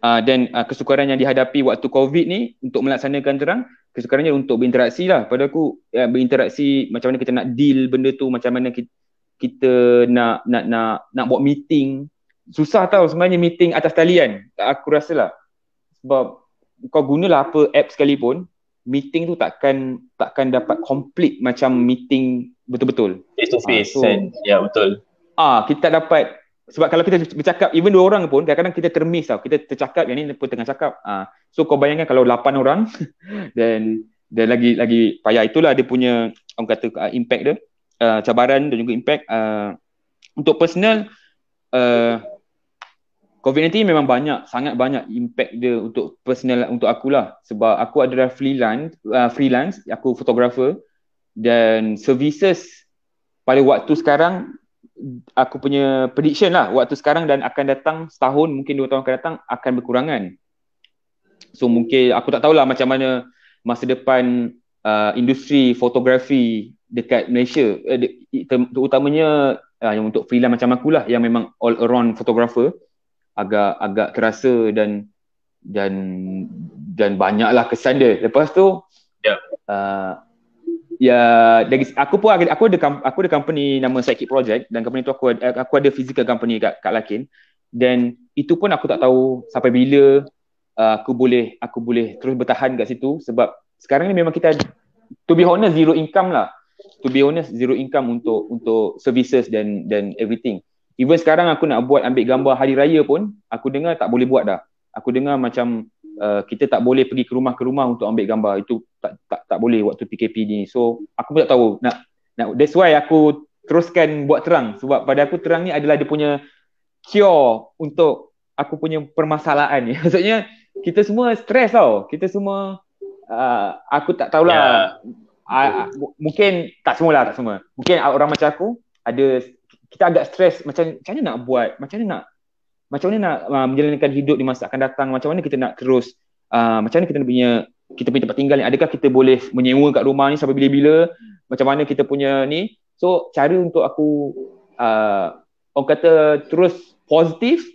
ah, dan uh, uh, kesukaran yang dihadapi waktu covid ni untuk melaksanakan terang kesukarannya untuk berinteraksi lah pada aku uh, berinteraksi macam mana kita nak deal benda tu macam mana kita, kita nak nak nak nak buat meeting susah tau sebenarnya meeting atas talian aku rasa lah sebab kau gunalah apa app sekalipun meeting tu takkan takkan dapat complete macam meeting betul-betul face to face ya betul ah kita tak dapat sebab kalau kita bercakap even dua orang pun kadang-kadang kita termiss tau kita tercakap yang ni pun tengah cakap ah so kau bayangkan kalau lapan orang dan dan lagi lagi payah itulah dia punya orang kata uh, impact dia uh, cabaran dan juga impact uh, untuk personal uh, COVID-19 memang banyak, sangat banyak impact dia untuk personal untuk aku lah. Sebab aku adalah freelance, uh, freelance, aku fotografer dan services pada waktu sekarang aku punya prediction lah waktu sekarang dan akan datang setahun mungkin dua tahun akan datang akan berkurangan. So mungkin aku tak tahulah macam mana masa depan uh, industri fotografi dekat Malaysia uh, terutamanya uh, yang untuk freelance macam aku lah yang memang all around photographer agak agak terasa dan dan dan banyaklah kesan dia. Lepas tu ya. Yeah. Uh, Ya, dari, aku pun aku ada aku ada company nama Psychic Project dan company tu aku ada, aku ada physical company kat kat Lakin. Dan itu pun aku tak tahu sampai bila uh, aku boleh aku boleh terus bertahan kat situ sebab sekarang ni memang kita to be honest zero income lah. To be honest zero income untuk untuk services dan dan everything. Even sekarang aku nak buat ambil gambar hari raya pun, aku dengar tak boleh buat dah. Aku dengar macam uh, kita tak boleh pergi ke rumah ke rumah untuk ambil gambar. Itu tak tak tak boleh waktu PKP ni. So, aku pun tak tahu nak nak that's why aku teruskan buat terang sebab pada aku terang ni adalah dia punya cure untuk aku punya permasalahan ni. Maksudnya kita semua stres tau. Kita semua uh, aku tak tahulah. Yeah. Ya. Uh, ah, mungkin tak semua lah, tak semua. Mungkin orang macam aku ada kita agak stres macam macam mana nak buat macam mana nak macam mana nak uh, menjalankan hidup di masa akan datang macam mana kita nak terus uh, macam mana kita punya kita punya tempat tinggal ni adakah kita boleh menyewa kat rumah ni sampai bila-bila macam mana kita punya ni so cara untuk aku uh, orang kata terus positif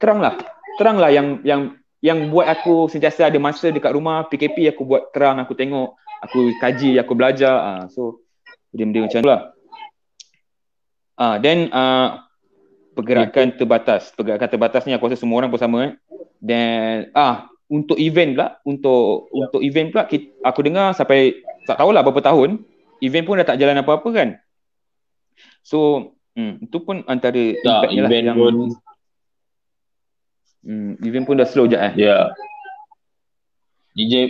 teranglah teranglah yang yang yang buat aku sentiasa ada masa dekat rumah PKP aku buat terang aku tengok aku kaji aku belajar uh, so dia benda macam tu lah Ah uh, then uh, pergerakan yeah. terbatas. Pergerakan terbatas ni aku rasa semua orang pun sama eh. Then ah uh, untuk event pula, untuk yeah. untuk event pula kita, aku dengar sampai tak tahulah berapa tahun event pun dah tak jalan apa-apa kan. So hmm, itu pun antara tak, lah event lah yang pun, hmm, event pun dah slow je eh. Ya. Yeah.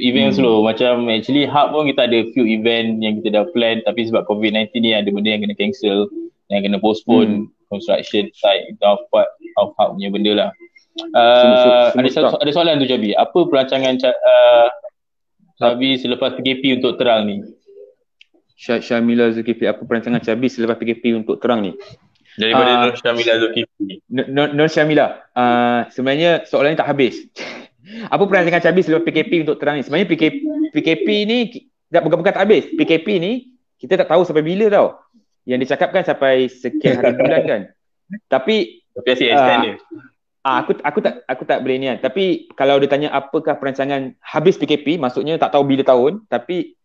Event hmm. slow macam actually hub pun kita ada few event yang kita dah plan tapi sebab COVID-19 ni ada benda yang kena cancel yang kena postpone hmm. construction site itu half part half punya benda lah uh, ada, so- ada soalan tu Jabi apa perancangan uh, Jabi selepas PKP untuk terang ni Syah Syamila Zulkifli apa perancangan Jabi selepas PKP untuk terang ni daripada uh, Nur Syamila Zulkifli Nur, Nur Syamila uh, sebenarnya soalan ni tak habis apa perancangan cabi selepas PKP untuk terang ni sebenarnya PKP, PKP ni tak, bukan-bukan tak habis PKP ni kita tak tahu sampai bila tau yang dicakapkan sampai sekian hari bulan kan. Tapi tapi uh, dia. Ah, aku aku tak aku tak boleh ni Tapi kalau dia tanya apakah perancangan habis PKP, maksudnya tak tahu bila tahun, tapi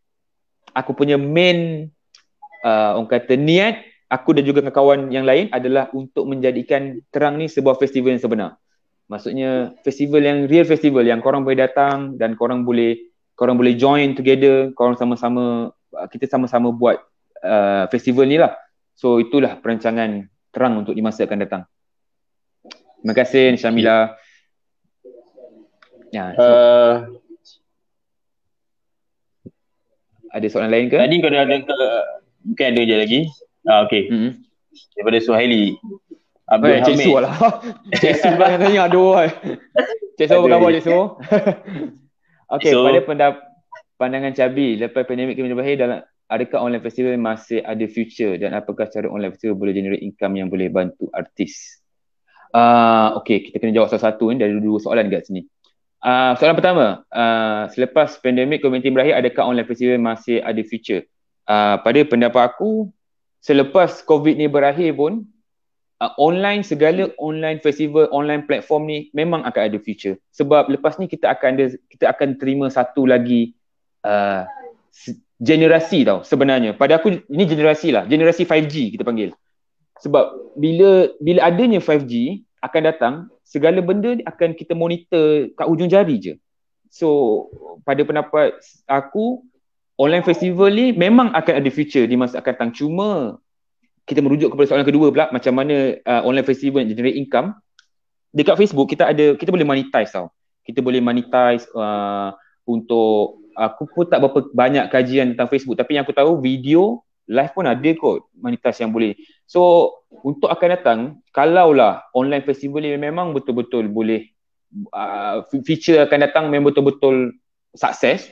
aku punya main uh, orang kata niat aku dan juga kawan yang lain adalah untuk menjadikan terang ni sebuah festival yang sebenar. Maksudnya festival yang real festival yang korang boleh datang dan korang boleh korang boleh join together, korang sama-sama kita sama-sama buat Uh, festival ni lah. So itulah perancangan terang untuk di masa akan datang. Terima kasih Nishamila. Ya. Uh, ada soalan lain ke? Tadi kau dah ada ke mungkin ada je lagi. Ah okey. Mm-hmm. Daripada Suhaili. Abdul eh, Hamid. Cik Su lah. Cik Su banyak tanya. Aduh. Eh. Cik Su apa khabar Cik Su? Okay, so, pada pendap- pandangan Cabi lepas pandemik kami berakhir dalam adakah online festival masih ada future dan apakah cara online festival boleh generate income yang boleh bantu artis? Uh, ah, okay, kita kena jawab satu-satu ni dari dua soalan dekat sini. Uh, soalan pertama, uh, selepas pandemik COVID-19 berakhir, adakah online festival masih ada future? Uh, pada pendapat aku, selepas COVID ni berakhir pun, uh, online segala online festival, online platform ni memang akan ada future. Sebab lepas ni kita akan ada, kita akan terima satu lagi uh, generasi tau sebenarnya. Pada aku ini generasi lah, generasi 5G kita panggil. Sebab bila bila adanya 5G akan datang, segala benda akan kita monitor kat ujung jari je. So pada pendapat aku online festival ni memang akan ada future di masa akan datang cuma kita merujuk kepada soalan kedua pula macam mana uh, online festival generate income dekat Facebook kita ada kita boleh monetize tau kita boleh monetize uh, untuk aku pun tak berapa banyak kajian tentang Facebook tapi yang aku tahu video live pun ada kot monetize yang boleh. So untuk akan datang kalaulah online festival ni memang betul-betul boleh uh, feature akan datang memang betul-betul sukses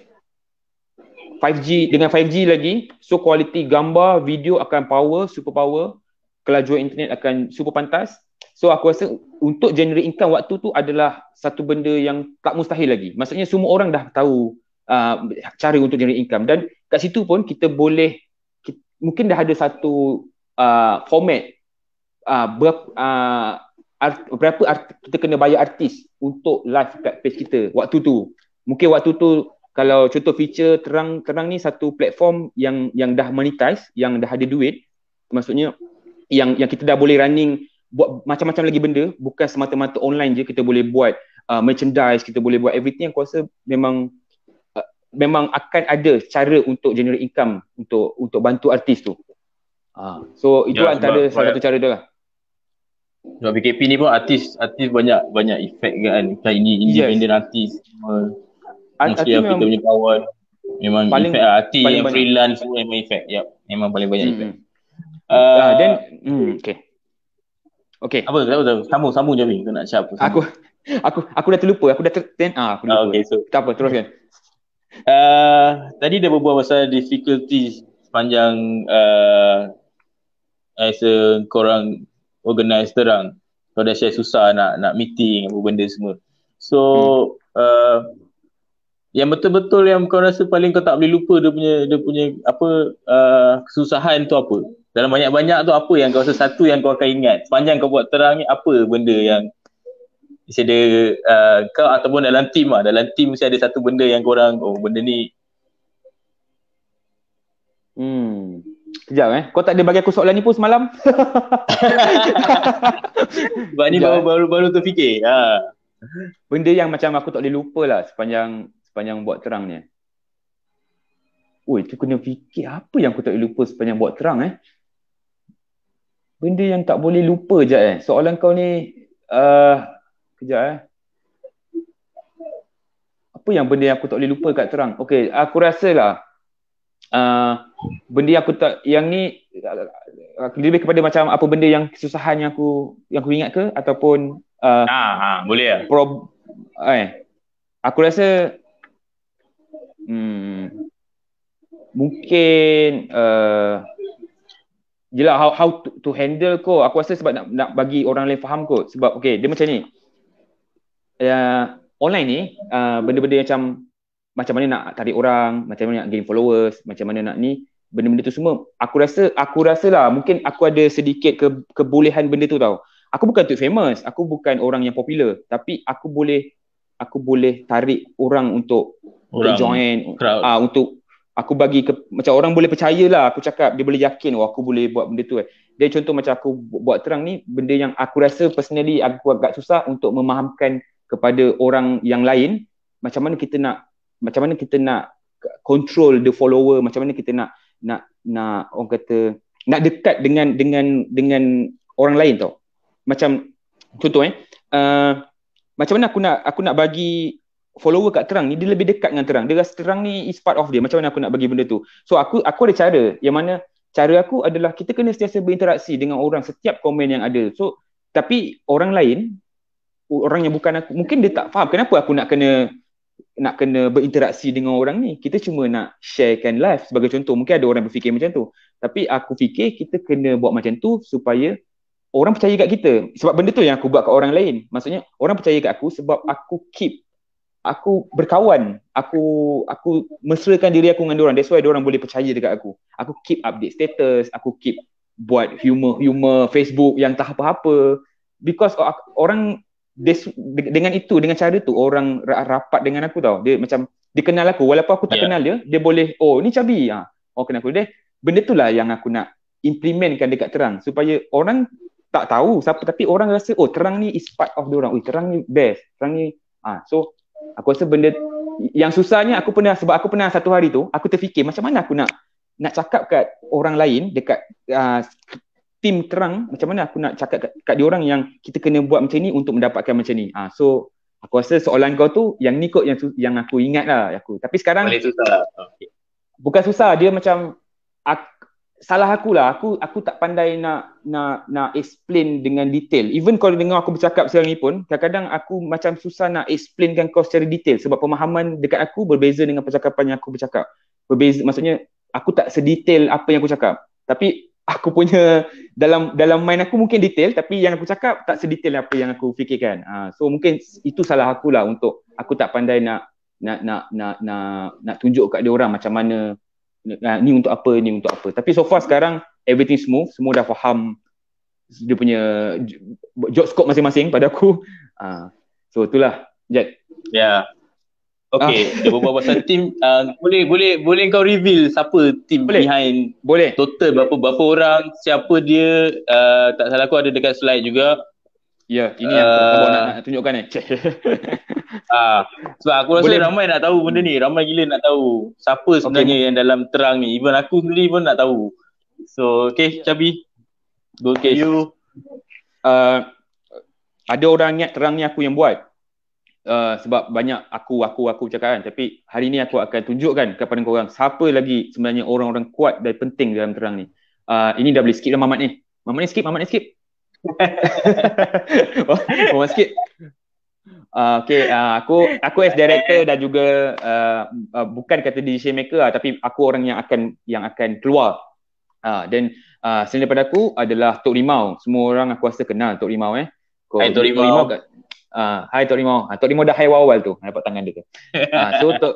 5G dengan 5G lagi so kualiti gambar video akan power super power kelajuan internet akan super pantas so aku rasa untuk generate income waktu tu adalah satu benda yang tak mustahil lagi maksudnya semua orang dah tahu uh, cara untuk generate income dan kat situ pun kita boleh kita, mungkin dah ada satu uh, format uh, berapa, uh, art, berapa art, kita kena bayar artis untuk live kat page kita waktu tu mungkin waktu tu kalau contoh feature terang terang ni satu platform yang yang dah monetize yang dah ada duit maksudnya yang yang kita dah boleh running buat macam-macam lagi benda bukan semata-mata online je kita boleh buat uh, merchandise kita boleh buat everything yang kuasa memang memang akan ada cara untuk generate income untuk untuk bantu artis tu. Ha. So itu ya, antara sebab, salah satu cara dia lah. Sebab PKP ni pun artis artis banyak banyak efek kan macam ini independent yes. artis semua. Art, artis kita punya kawan memang paling, efek lah. artis yang banyak. freelance pun memang efek. Yep. Memang paling banyak hmm. efek. Ah, uh, then hmm, okay. Okay. Apa? Tahu tahu. Sambu sambung je ni. Kau nak cakap Aku aku aku dah terlupa. Aku dah ter ah aku lupa. Ah, okay, so, tak teruskan uh, tadi dah berbual pasal difficulty sepanjang uh, as a korang organize terang kau dah share susah nak nak meeting apa benda semua so hmm. uh, yang betul-betul yang kau rasa paling kau tak boleh lupa dia punya dia punya apa uh, kesusahan tu apa dalam banyak-banyak tu apa yang kau rasa satu yang kau akan ingat sepanjang kau buat terang ni apa benda yang mesti ada uh, kau ataupun dalam team lah. Dalam team mesti ada satu benda yang korang, oh benda ni. Hmm. Sekejap eh. Kau tak ada bagi aku soalan ni pun semalam. Sebab ni baru, eh. baru, baru terfikir. Ha. Benda yang macam aku tak boleh lupa lah sepanjang sepanjang buat terang ni. Oi, eh. tu kena fikir apa yang aku tak boleh lupa sepanjang buat terang eh. Benda yang tak boleh lupa je eh. Soalan kau ni uh, Kejap eh. Apa yang benda yang aku tak boleh lupa kat terang? Okay, aku rasalah uh, benda yang aku tak, yang ni uh, lebih kepada macam apa benda yang kesusahan yang aku yang aku ingat ke ataupun uh, ah, ha, boleh ya. Prob, eh, aku rasa hmm, mungkin uh, how, how to, to handle ko aku rasa sebab nak, nak bagi orang lain faham ko sebab okey dia macam ni uh, online ni uh, benda-benda macam macam mana nak tarik orang, macam mana nak gain followers, macam mana nak ni benda-benda tu semua aku rasa aku rasalah mungkin aku ada sedikit ke, kebolehan benda tu tau. Aku bukan tu famous, aku bukan orang yang popular tapi aku boleh aku boleh tarik orang untuk orang join uh, ah, untuk aku bagi ke, macam orang boleh percaya lah, aku cakap dia boleh yakin oh, aku boleh buat benda tu eh. Dia contoh macam aku buat terang ni benda yang aku rasa personally aku agak susah untuk memahamkan kepada orang yang lain macam mana kita nak macam mana kita nak control the follower macam mana kita nak nak nak orang kata nak dekat dengan dengan dengan orang lain tau macam contoh eh uh, macam mana aku nak aku nak bagi follower kat terang ni dia lebih dekat dengan terang dia rasa terang ni is part of dia macam mana aku nak bagi benda tu so aku aku ada cara yang mana cara aku adalah kita kena sentiasa berinteraksi dengan orang setiap komen yang ada so tapi orang lain orang yang bukan aku mungkin dia tak faham kenapa aku nak kena nak kena berinteraksi dengan orang ni kita cuma nak sharekan live sebagai contoh mungkin ada orang berfikir macam tu tapi aku fikir kita kena buat macam tu supaya orang percaya kat kita sebab benda tu yang aku buat kat orang lain maksudnya orang percaya kat aku sebab aku keep aku berkawan aku aku mesrakan diri aku dengan dia orang that's why dia orang boleh percaya dekat aku aku keep update status aku keep buat humor humor Facebook yang tak apa-apa because orang this, dengan itu dengan cara tu orang rapat dengan aku tau dia macam dia kenal aku walaupun aku tak yeah. kenal dia dia boleh oh ni cabi ha. oh kenal aku dia benda tu lah yang aku nak implementkan dekat terang supaya orang tak tahu siapa tapi orang rasa oh terang ni is part of the orang terang ni best terang ni ah ha. so aku rasa benda yang susahnya aku pernah sebab aku pernah satu hari tu aku terfikir macam mana aku nak nak cakap kat orang lain dekat uh, tim terang macam mana aku nak cakap kat, kat diorang yang kita kena buat macam ni untuk mendapatkan macam ni. ha, so aku rasa soalan kau tu yang ni kot yang yang aku ingat lah aku. Tapi sekarang susah. Bukan susah dia macam aku, salah aku lah. Aku aku tak pandai nak nak nak explain dengan detail. Even kalau dengar aku bercakap sekarang ni pun kadang-kadang aku macam susah nak explainkan kau secara detail sebab pemahaman dekat aku berbeza dengan percakapan yang aku bercakap. Berbeza maksudnya aku tak sedetail apa yang aku cakap. Tapi aku punya dalam dalam mind aku mungkin detail tapi yang aku cakap tak sedetail apa yang aku fikirkan. Ha, so mungkin itu salah aku lah untuk aku tak pandai nak nak nak nak nak, nak tunjuk kat dia orang macam mana nah, ni untuk apa ni untuk apa. Tapi so far sekarang everything smooth, semua dah faham dia punya job scope masing-masing pada aku. Ha, so itulah Jack. Ya. Yeah. Okay, ah. dia berbual pasal team uh, boleh boleh boleh kau reveal siapa tim boleh. behind boleh. total berapa berapa orang siapa dia uh, tak salah aku ada dekat slide juga. Ya, yeah, ini uh, yang aku nak, nak tunjukkan ni. Ah, uh, sebab aku rasa boleh. ramai nak tahu benda ni, ramai gila nak tahu siapa sebenarnya okay. yang dalam terang ni. Even aku sendiri pun nak tahu. So, okay, Chabi. Go You. Uh, ada orang ingat terang ni aku yang buat uh, sebab banyak aku aku aku cakap kan tapi hari ni aku akan tunjukkan kepada korang siapa lagi sebenarnya orang-orang kuat dan penting dalam terang ni. Uh, ini dah boleh skip dah Mamat ni. Mamat ni skip, Mamat ni skip. oh, Mamat skip. Uh, okay, uh, aku aku as director dan juga uh, uh, bukan kata decision maker lah, tapi aku orang yang akan yang akan keluar. dan uh, uh, selain daripada aku adalah Tok Rimau. Semua orang aku rasa kenal Tok Rimau eh. Kau, Hai Tok Rimau. Tok Rimau kat, uh, hai Tok Limau. Uh, Tok Limau dah hai wawal awal tu. Nampak tangan dia tu. Uh, so Tok,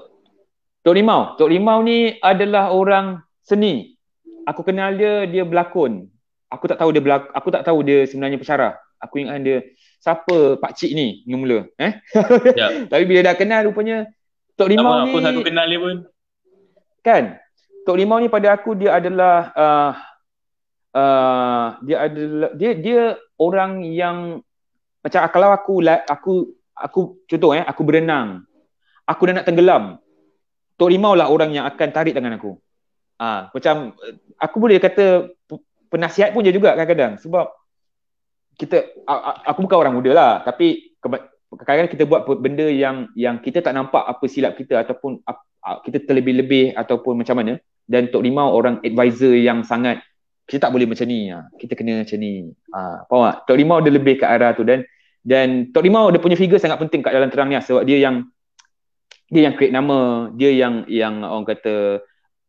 Tok Limau. Tok Limau ni adalah orang seni. Aku kenal dia, dia berlakon. Aku tak tahu dia berlaku, aku tak tahu dia sebenarnya pesara. Aku ingat dia siapa pak cik ni mula mula. Eh? Yeah. Tapi bila dah kenal rupanya Tok Limau Tama, ni aku satu kenal dia pun. Kan? Tok Limau ni pada aku dia adalah uh, uh, dia adalah dia dia orang yang macam ah, kalau aku aku aku contoh eh aku berenang aku dah nak tenggelam tok rimau lah orang yang akan tarik tangan aku ha, macam eh, aku boleh kata penasihat pun je juga kadang-kadang sebab kita aku bukan orang muda lah tapi kadang-kadang kita buat benda yang yang kita tak nampak apa silap kita ataupun kita terlebih-lebih ataupun macam mana dan tok rimau orang advisor yang sangat kita tak boleh macam ni. Ah, kita kena macam ni. Ha, faham tak? Tok Limau dia lebih ke arah tu dan dan Tok Limau dia punya figure sangat penting kat dalam terang ni lah. sebab dia yang dia yang create nama, dia yang yang orang kata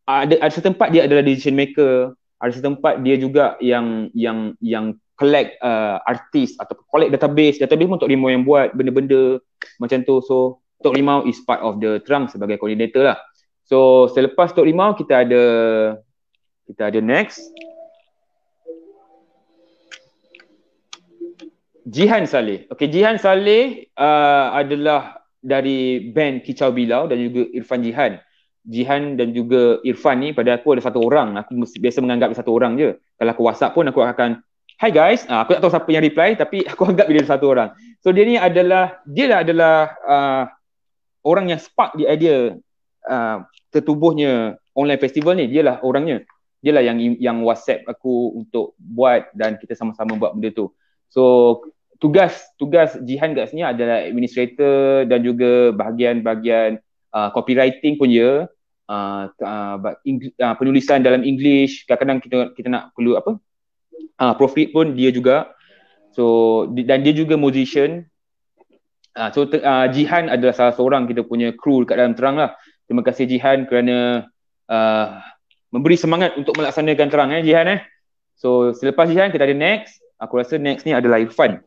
ada ada satu tempat dia adalah decision maker, ada satu tempat dia juga yang yang yang collect uh, artis atau collect database, database pun Tok Limau yang buat benda-benda macam tu. So Tok Limau is part of the Terang sebagai coordinator lah. So selepas Tok Limau kita ada kita ada next Jihan Saleh. Okay, Jihan Saleh uh, adalah dari band Kicau Bilau dan juga Irfan Jihan. Jihan dan juga Irfan ni pada aku ada satu orang. Aku biasa menganggap dia satu orang je. Kalau aku WhatsApp pun aku akan Hi guys, uh, aku tak tahu siapa yang reply tapi aku anggap dia satu orang. So dia ni adalah dia lah adalah uh, orang yang spark di idea uh, tertubuhnya online festival ni. Dia lah orangnya. Dia lah yang yang WhatsApp aku untuk buat dan kita sama-sama buat benda tu. So tugas tugas Jihan kat sini adalah administrator dan juga bahagian-bahagian uh, copywriting punya uh, uh, uh, penulisan dalam English kadang-kadang kita kita nak perlu apa uh, profit pun dia juga so di, dan dia juga musician uh, so uh, Jihan adalah salah seorang kita punya kru kat dalam terang lah terima kasih Jihan kerana uh, memberi semangat untuk melaksanakan terang eh Jihan eh so selepas Jihan kita ada next aku rasa next ni adalah Irfan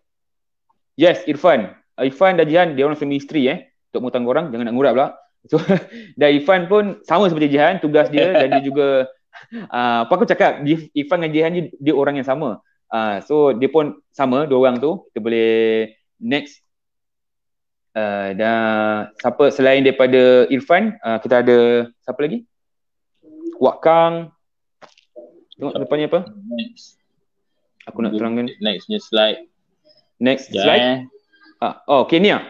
Yes, Irfan. Irfan dan Jihan, dia orang suami isteri eh. Untuk mutang orang jangan nak ngurap pula. So, dan Irfan pun sama seperti Jihan, tugas dia dan dia juga uh, apa aku cakap, Irfan dan Jihan ni dia orang yang sama. Uh, so, dia pun sama, dua orang tu. Kita boleh next. Uh, dan siapa selain daripada Irfan, uh, kita ada siapa lagi? Wak Kang. Tengok depannya apa? Next. Aku nak terangkan. Nextnya slide. Next slide. ah, oh, okay, Nia.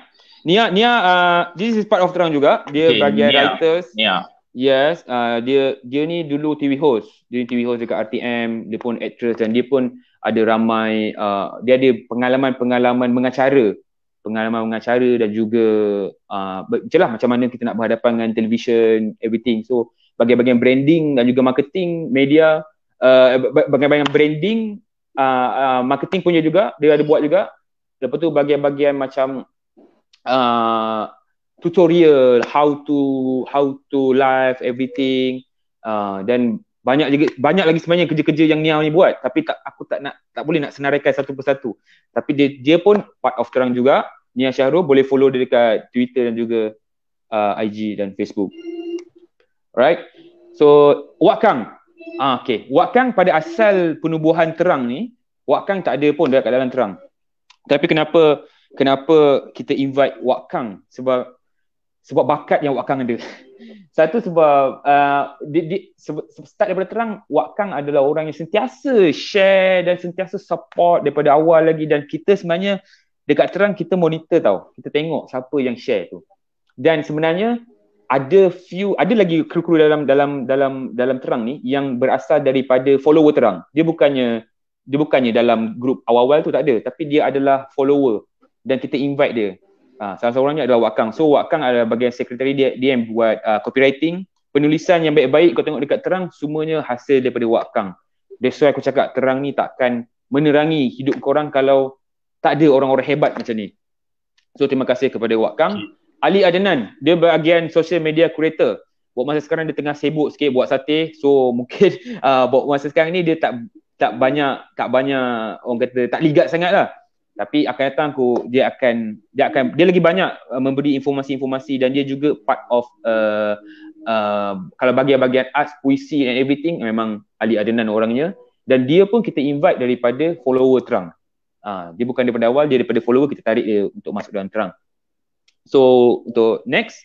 Nia, Nia, uh, this is part of terang juga. Dia okay, bagian Nia. writers. Nia. Yes, uh, dia dia ni dulu TV host. Dia ni TV host dekat RTM. Dia pun actress dan dia pun ada ramai, uh, dia ada pengalaman-pengalaman mengacara. Pengalaman mengacara dan juga uh, macam uh, macam mana kita nak berhadapan dengan television, everything. So, bagian-bagian branding dan juga marketing, media, uh, eh, bagian-bagian branding, uh, uh, marketing punya juga, dia ada buat juga lepas tu bagian-bagian macam uh, tutorial how to how to live everything uh, dan banyak lagi banyak lagi sebenarnya kerja-kerja yang Niau ni buat tapi tak aku tak nak tak boleh nak senaraikan satu persatu tapi dia dia pun part of terang juga Nia Syahrul boleh follow dia dekat Twitter dan juga uh, IG dan Facebook right so wakang ah uh, wakang pada asal penubuhan terang ni wakang tak ada pun dekat dalam terang tapi kenapa kenapa kita invite Wak Kang sebab sebab bakat yang Wak Kang ada. Satu sebab uh, di, di, se, start daripada terang Wak Kang adalah orang yang sentiasa share dan sentiasa support daripada awal lagi dan kita sebenarnya dekat terang kita monitor tau. Kita tengok siapa yang share tu. Dan sebenarnya ada few ada lagi kru-kru dalam dalam dalam dalam terang ni yang berasal daripada follower terang. Dia bukannya dia bukannya dalam grup awal-awal tu tak ada tapi dia adalah follower dan kita invite dia ha, salah seorangnya adalah Wak Kang so Wak Kang adalah bagian sekretari dia dia yang buat uh, copywriting penulisan yang baik-baik kau tengok dekat terang semuanya hasil daripada Wak Kang that's why aku cakap terang ni takkan menerangi hidup korang kalau tak ada orang-orang hebat macam ni so terima kasih kepada Wak Kang Ali Adnan dia bahagian social media creator. buat masa sekarang dia tengah sibuk sikit buat sate so mungkin uh, buat masa sekarang ni dia tak tak banyak tak banyak orang kata tak ligat sangatlah tapi akan datang aku dia akan dia akan dia lagi banyak uh, memberi informasi-informasi dan dia juga part of uh, uh, kalau bagian bahagian art, puisi and everything memang Ali Adnan orangnya dan dia pun kita invite daripada follower terang uh, dia bukan daripada awal dia daripada follower kita tarik dia untuk masuk dalam terang so untuk next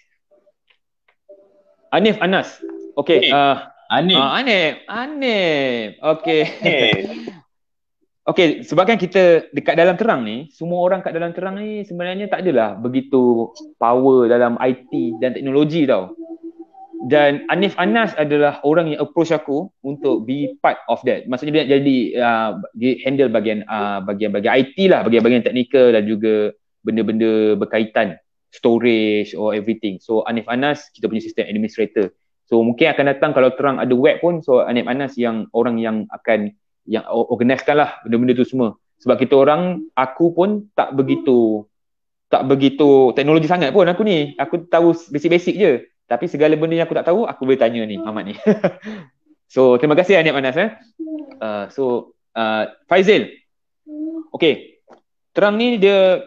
Anif Anas okay, okay. Uh, ah, Anip. Ah, Anip. Anip. okay. Okey, sebabkan kita dekat dalam terang ni, semua orang kat dalam terang ni sebenarnya tak adalah begitu power dalam IT dan teknologi tau. Dan Anif Anas adalah orang yang approach aku untuk be part of that. Maksudnya dia nak jadi uh, dia handle bagian uh, bagian-bagian IT lah, bagian-bagian teknikal dan juga benda-benda berkaitan storage or everything. So Anif Anas kita punya sistem administrator. So mungkin akan datang kalau terang ada web pun so Anip Anas yang orang yang akan yang organisekan lah benda-benda tu semua. Sebab kita orang, aku pun tak begitu tak begitu teknologi sangat pun aku ni. Aku tahu basic-basic je. Tapi segala benda yang aku tak tahu, aku boleh tanya ni, Ahmad ni. so, terima kasih Anip Anas. Eh. Uh, so, uh, Faizil. Okay. Terang ni dia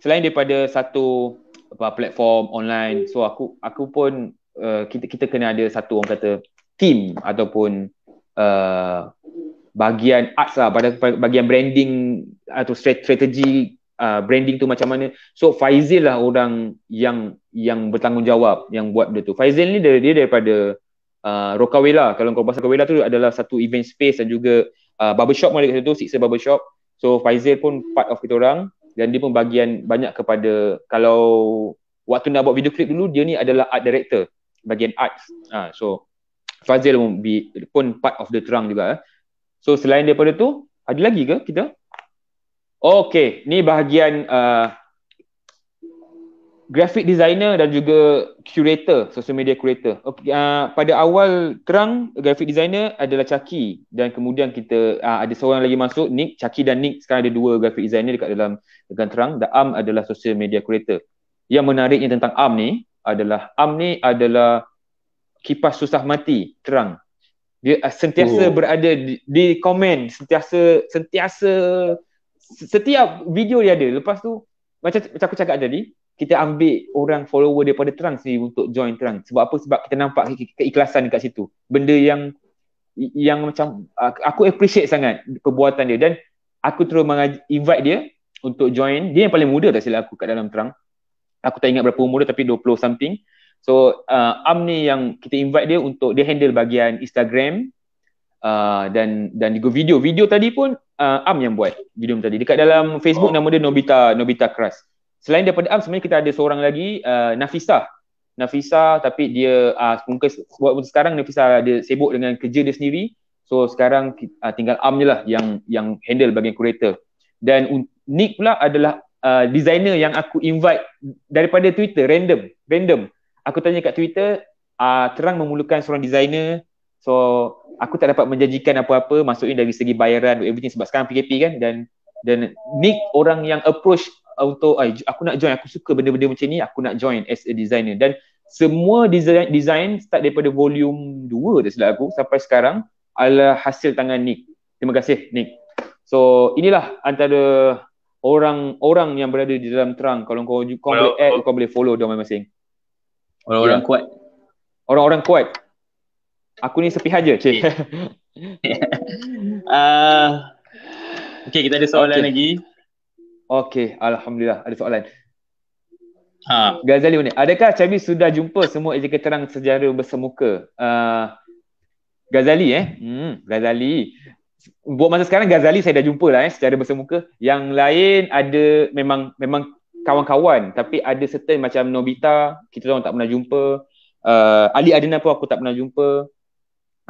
selain daripada satu apa, platform online. So, aku aku pun uh, kita kita kena ada satu orang kata team ataupun uh, bahagian arts lah pada bahagian branding atau strategi uh, branding tu macam mana so Faizil lah orang yang yang bertanggungjawab yang buat benda tu Faizil ni dia, dia daripada uh, Rokawela kalau kau pasal Rokawela tu adalah satu event space dan juga uh, barbershop mana dekat situ Siksa Barbershop so Faizil pun part of kita orang dan dia pun bagian banyak kepada kalau waktu nak buat video clip dulu dia ni adalah art director bagian arts. Ha, so Fazil pun part of the terang juga. Eh. So selain daripada tu, ada lagi ke kita? Okay, ni bahagian uh, graphic designer dan juga curator, social media curator. Okay, uh, pada awal terang, graphic designer adalah Chucky dan kemudian kita uh, ada seorang lagi masuk, Nick. Chucky dan Nick sekarang ada dua graphic designer dekat dalam dengan terang. Dan Am adalah social media curator. Yang menariknya tentang Am ni, adalah am ni adalah kipas susah mati terang dia eh, sentiasa oh. berada di, di komen sentiasa sentiasa setiap video dia ada lepas tu macam macam aku cakap tadi kita ambil orang follower daripada terang sini untuk join terang sebab apa sebab kita nampak ke- keikhlasan dekat situ benda yang yang macam aku appreciate sangat perbuatan dia dan aku terus mengaj- invite dia untuk join dia yang paling muda tak silap aku kat dalam terang aku tak ingat berapa umur dia tapi 20 something so uh, Am ni yang kita invite dia untuk dia handle bahagian Instagram uh, dan dan juga video video tadi pun uh, Am yang buat video tadi dekat dalam Facebook oh. nama dia Nobita Nobita Crush selain daripada Am sebenarnya kita ada seorang lagi uh, Nafisa Nafisa tapi dia uh, mungkin buat untuk sekarang Nafisa dia sibuk dengan kerja dia sendiri so sekarang uh, tinggal Am je lah yang yang handle bahagian kurator dan Nick pula adalah Uh, designer yang aku invite daripada Twitter random random aku tanya kat Twitter uh, terang memerlukan seorang designer so aku tak dapat menjanjikan apa-apa masukin dari segi bayaran everything sebab sekarang PKP kan dan dan nick orang yang approach uh, untuk aku nak join aku suka benda-benda macam ni aku nak join as a designer dan semua design design start daripada volume 2 dah silap aku sampai sekarang adalah hasil tangan Nick. Terima kasih Nick. So inilah antara orang-orang yang berada di dalam terang kalau kau kau orang, boleh add kau boleh follow dia masing-masing orang-orang yang kuat orang-orang kuat aku ni sepi je cik uh, ah, Okay kita ada soalan okay. lagi Okay Alhamdulillah ada soalan ha. Ghazali mana Adakah Chabi sudah jumpa semua ejek terang sejarah bersemuka uh, Ghazali eh hmm, Ghazali buat masa sekarang Ghazali saya dah jumpa lah eh secara bersemuka yang lain ada memang memang kawan-kawan tapi ada certain macam Nobita kita orang tak pernah jumpa uh, Ali Adina pun aku tak pernah jumpa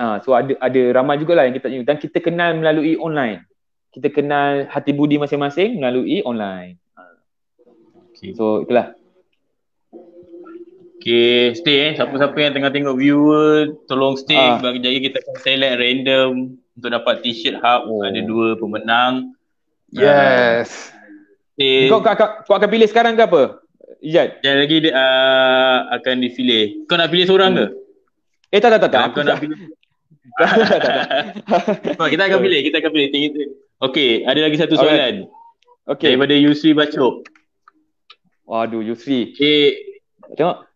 uh, so ada ada ramai jugalah yang kita jumpa dan kita kenal melalui online kita kenal hati budi masing-masing melalui online okay. so itulah Okay, stay eh. Siapa-siapa yang tengah tengok viewer, tolong stay uh. bagi jaga kita akan select random untuk dapat t-shirt hub oh. ada dua pemenang. Yes. Uh, eh. kau, kau, kau akan pilih sekarang ke apa? Ijat. Sekejap lagi uh, akan dipilih. Kau nak pilih seorang hmm. ke? Eh tak tak tak. tak. Kau nak pilih. so, kita akan pilih, kita akan pilih. tinggi Okey, ada lagi satu soalan. Okay. Okay. Daripada Yusri Bacok. Waduh, Yusri. Okey. Tengok.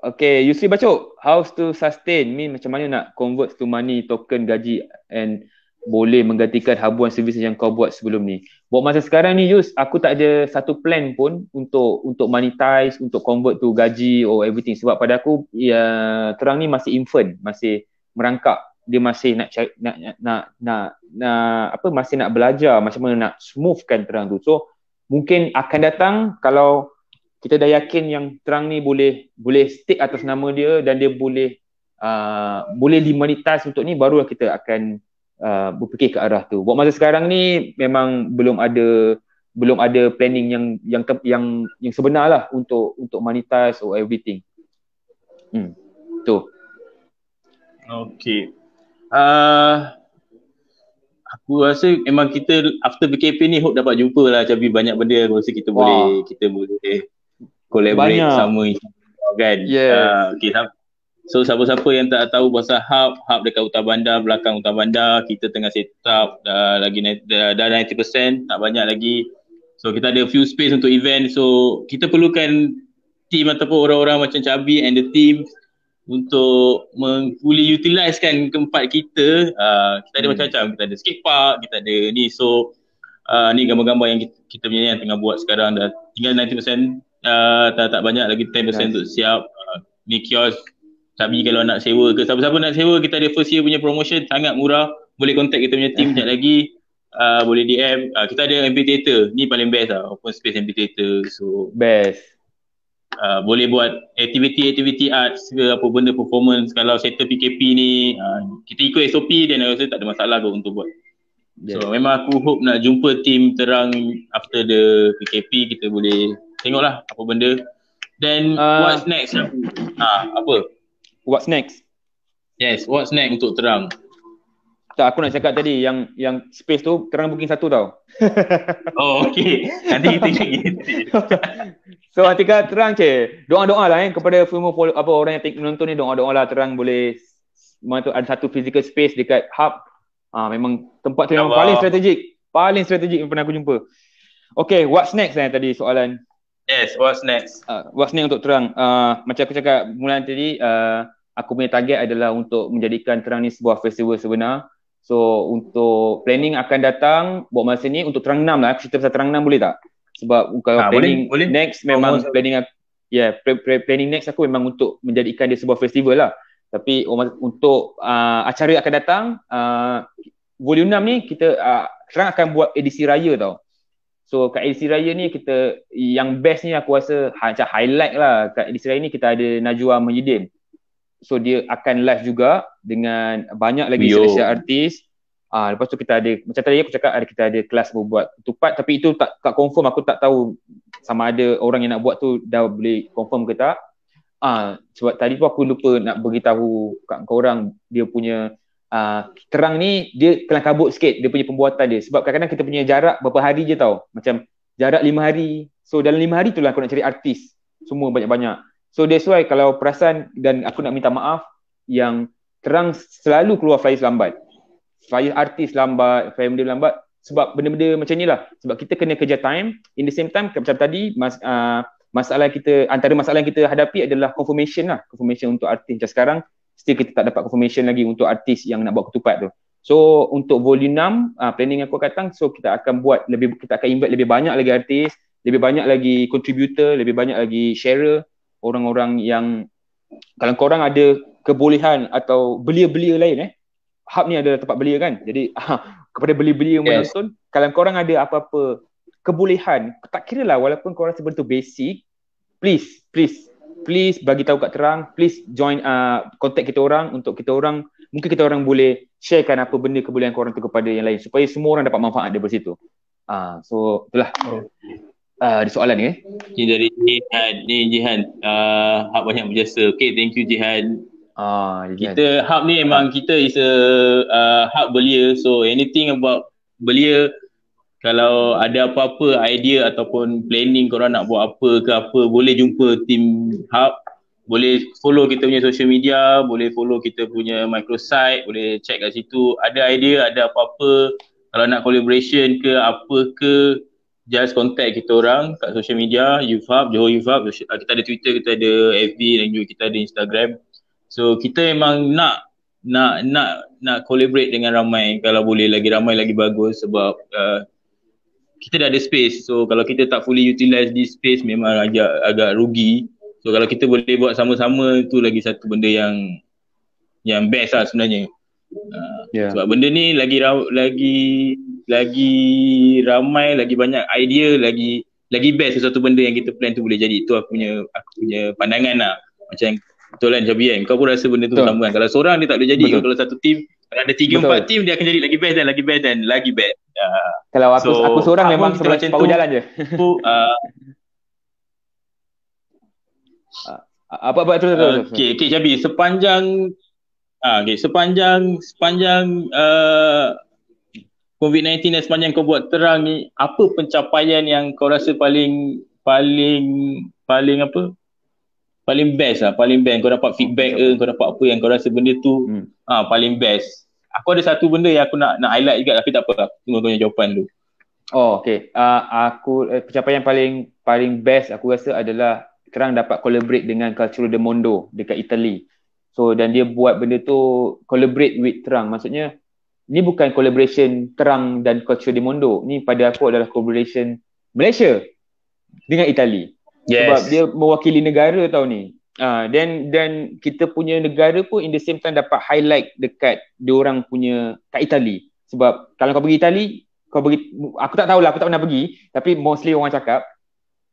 Okay, you see, Bacok, how to sustain? Mean macam mana nak convert to money, token, gaji and boleh menggantikan habuan servis yang kau buat sebelum ni? Buat masa sekarang ni, Yus, aku tak ada satu plan pun untuk untuk monetize, untuk convert to gaji or everything. Sebab pada aku, ya, terang ni masih infant, masih merangkak. Dia masih nak cari, nak, nak, nak, nak, nak, apa, masih nak belajar macam mana nak smoothkan terang tu. So, mungkin akan datang kalau kita dah yakin yang terang ni boleh boleh stick atas nama dia dan dia boleh uh, boleh dimonetize untuk ni barulah kita akan uh, berfikir ke arah tu. Buat masa sekarang ni memang belum ada belum ada planning yang yang yang yang sebenarlah untuk untuk monetize or everything. Hmm. Tu. Okay. Uh, aku rasa memang kita after BKP ni hope dapat jumpa lah Cabi banyak benda aku rasa kita Wah. boleh kita boleh collaborate Banyak. sama kan. Yes. Uh, okay. So siapa-siapa yang tak tahu bahasa hub, hub dekat Utara Bandar, belakang Utara Bandar, kita tengah set up dah lagi dah, dah 90%, tak banyak lagi. So kita ada few space untuk event. So kita perlukan team ataupun orang-orang macam Chabi and the team untuk fully utilize kan keempat kita. Uh, kita ada hmm. macam-macam. Kita ada skate park, kita ada ni. So uh, ni gambar-gambar yang kita, kita punya yang tengah buat sekarang dah tinggal 90% uh, tak tak banyak lagi 10% yes. untuk siap uh, ni kios tapi kalau nak sewa ke siapa-siapa nak sewa kita ada first year punya promotion sangat murah boleh contact kita punya team sekejap lagi uh, boleh DM uh, kita ada amphitheater ni paling best lah open space amphitheater so best Uh, boleh buat aktiviti-aktiviti arts ke apa benda performance kalau settle PKP ni uh, kita ikut SOP dan rasa tak ada masalah kot untuk buat yeah. so memang aku hope nak jumpa team terang after the PKP kita boleh Tengoklah apa benda. Then uh, what's next? Ha, apa? What's next? Yes, what's next untuk terang? Tak, aku nak cakap tadi yang yang space tu terang booking satu tau. oh, okay. Nanti kita cakap so, Atika terang je. Doa-doa lah eh, kepada semua apa orang yang tengok nonton ni, doa-doa lah terang boleh mana ada satu physical space dekat hub. Ah, ha, memang tempat tu yang ya paling strategik. Paling strategik yang pernah aku jumpa. Okay, what's next eh tadi soalan? Yes, what's next? Uh, what's next untuk terang? Uh, macam aku cakap mulai tadi, uh, aku punya target adalah untuk menjadikan terang ni sebuah festival sebenar. So untuk planning akan datang buat masa ni untuk terang enam lah. Aku cerita pasal terang enam boleh tak? Sebab kalau planning boleh, boleh. next memang oh, planning aku, yeah, planning next aku memang untuk menjadikan dia sebuah festival lah. Tapi oh, untuk uh, acara akan datang, uh, volume 6 ni kita uh, terang akan buat edisi raya tau. So kat LC Raya ni kita yang best ni aku rasa ha, macam highlight lah kat LC Raya ni kita ada Najwa Mahyudin. So dia akan live juga dengan banyak lagi selesai artis. Ah ha, lepas tu kita ada macam tadi aku cakap ada kita ada kelas buat tupat tapi itu tak tak confirm aku tak tahu sama ada orang yang nak buat tu dah boleh confirm ke tak. Ah ha, sebab tadi tu aku lupa nak beritahu kat kau orang dia punya uh, terang ni dia kelam kabut sikit dia punya pembuatan dia sebab kadang-kadang kita punya jarak beberapa hari je tau macam jarak lima hari so dalam lima hari tu lah aku nak cari artis semua banyak-banyak so that's why kalau perasan dan aku nak minta maaf yang terang selalu keluar flyers lambat flyers artis lambat flyers dia lambat sebab benda-benda macam ni lah sebab kita kena kerja time in the same time macam tadi mas, uh, masalah kita antara masalah yang kita hadapi adalah confirmation lah confirmation untuk artis macam sekarang still kita tak dapat confirmation lagi untuk artis yang nak buat ketupat tu. So untuk volume 6 uh, ah, planning aku akan so kita akan buat lebih kita akan invite lebih banyak lagi artis, lebih banyak lagi contributor, lebih banyak lagi sharer, orang-orang yang kalau korang ada kebolehan atau belia-belia lain eh. Hub ni adalah tempat belia kan. Jadi uh, kepada beli-beli yang menonton, kalau korang ada apa-apa kebolehan, tak kira lah walaupun korang sebenarnya basic, please, please please bagi tahu kat terang please join uh, contact kita orang untuk kita orang mungkin kita orang boleh sharekan apa benda kebolehan korang tu kepada yang lain supaya semua orang dapat manfaat daripada situ uh, so itulah okay. uh, ah, ada soalan ni eh okay, dari Jihan ni Jihan uh, hak banyak berjasa okay thank you Jihan Ah, kita hub ni memang kita is a uh, hub belia so anything about belia kalau ada apa-apa idea ataupun planning korang nak buat apa ke apa boleh jumpa team hub boleh follow kita punya social media boleh follow kita punya microsite boleh check kat situ ada idea ada apa-apa kalau nak collaboration ke apa ke just contact kita orang kat social media youth hub johor youth kita ada twitter kita ada fb dan juga kita ada instagram so kita memang nak nak nak nak collaborate dengan ramai kalau boleh lagi ramai lagi bagus sebab uh, kita dah ada space so kalau kita tak fully utilize this space memang agak agak rugi so kalau kita boleh buat sama-sama itu lagi satu benda yang yang best lah sebenarnya uh, ah, yeah. sebab benda ni lagi ra- lagi lagi ramai lagi banyak idea lagi lagi best satu benda yang kita plan tu boleh jadi tu aku punya aku punya pandangan lah macam betul kan Jabi kan kau pun rasa benda tu sama kan kalau seorang dia tak boleh jadi kalau satu team kalau ada 3 4 tim dia akan jadi lagi best dan lagi best dan lagi best. Uh, kalau aku so, aku seorang memang sebelah macam jalan je. Aku, uh, apa apa terus terus. Okey okey Jabi sepanjang ah uh, okey sepanjang sepanjang uh, COVID-19 dan sepanjang kau buat terang ni apa pencapaian yang kau rasa paling paling paling apa paling best lah paling best kau dapat feedback ke kau dapat apa yang kau rasa benda tu hmm. ha, paling best aku ada satu benda yang aku nak nak highlight juga tapi tak apa aku tunggu punya jawapan tu oh okey uh, ah, aku eh, pencapaian paling paling best aku rasa adalah kerang dapat collaborate dengan Culture de Mondo dekat Italy so dan dia buat benda tu collaborate with terang maksudnya ni bukan collaboration terang dan Culture de Mondo ni pada aku adalah collaboration Malaysia dengan Itali yes. sebab dia mewakili negara tahun ni ah uh, then then kita punya negara pun in the same time dapat highlight dekat dia orang punya kat Itali sebab kalau kau pergi Itali kau pergi aku tak tahulah aku tak pernah pergi tapi mostly orang cakap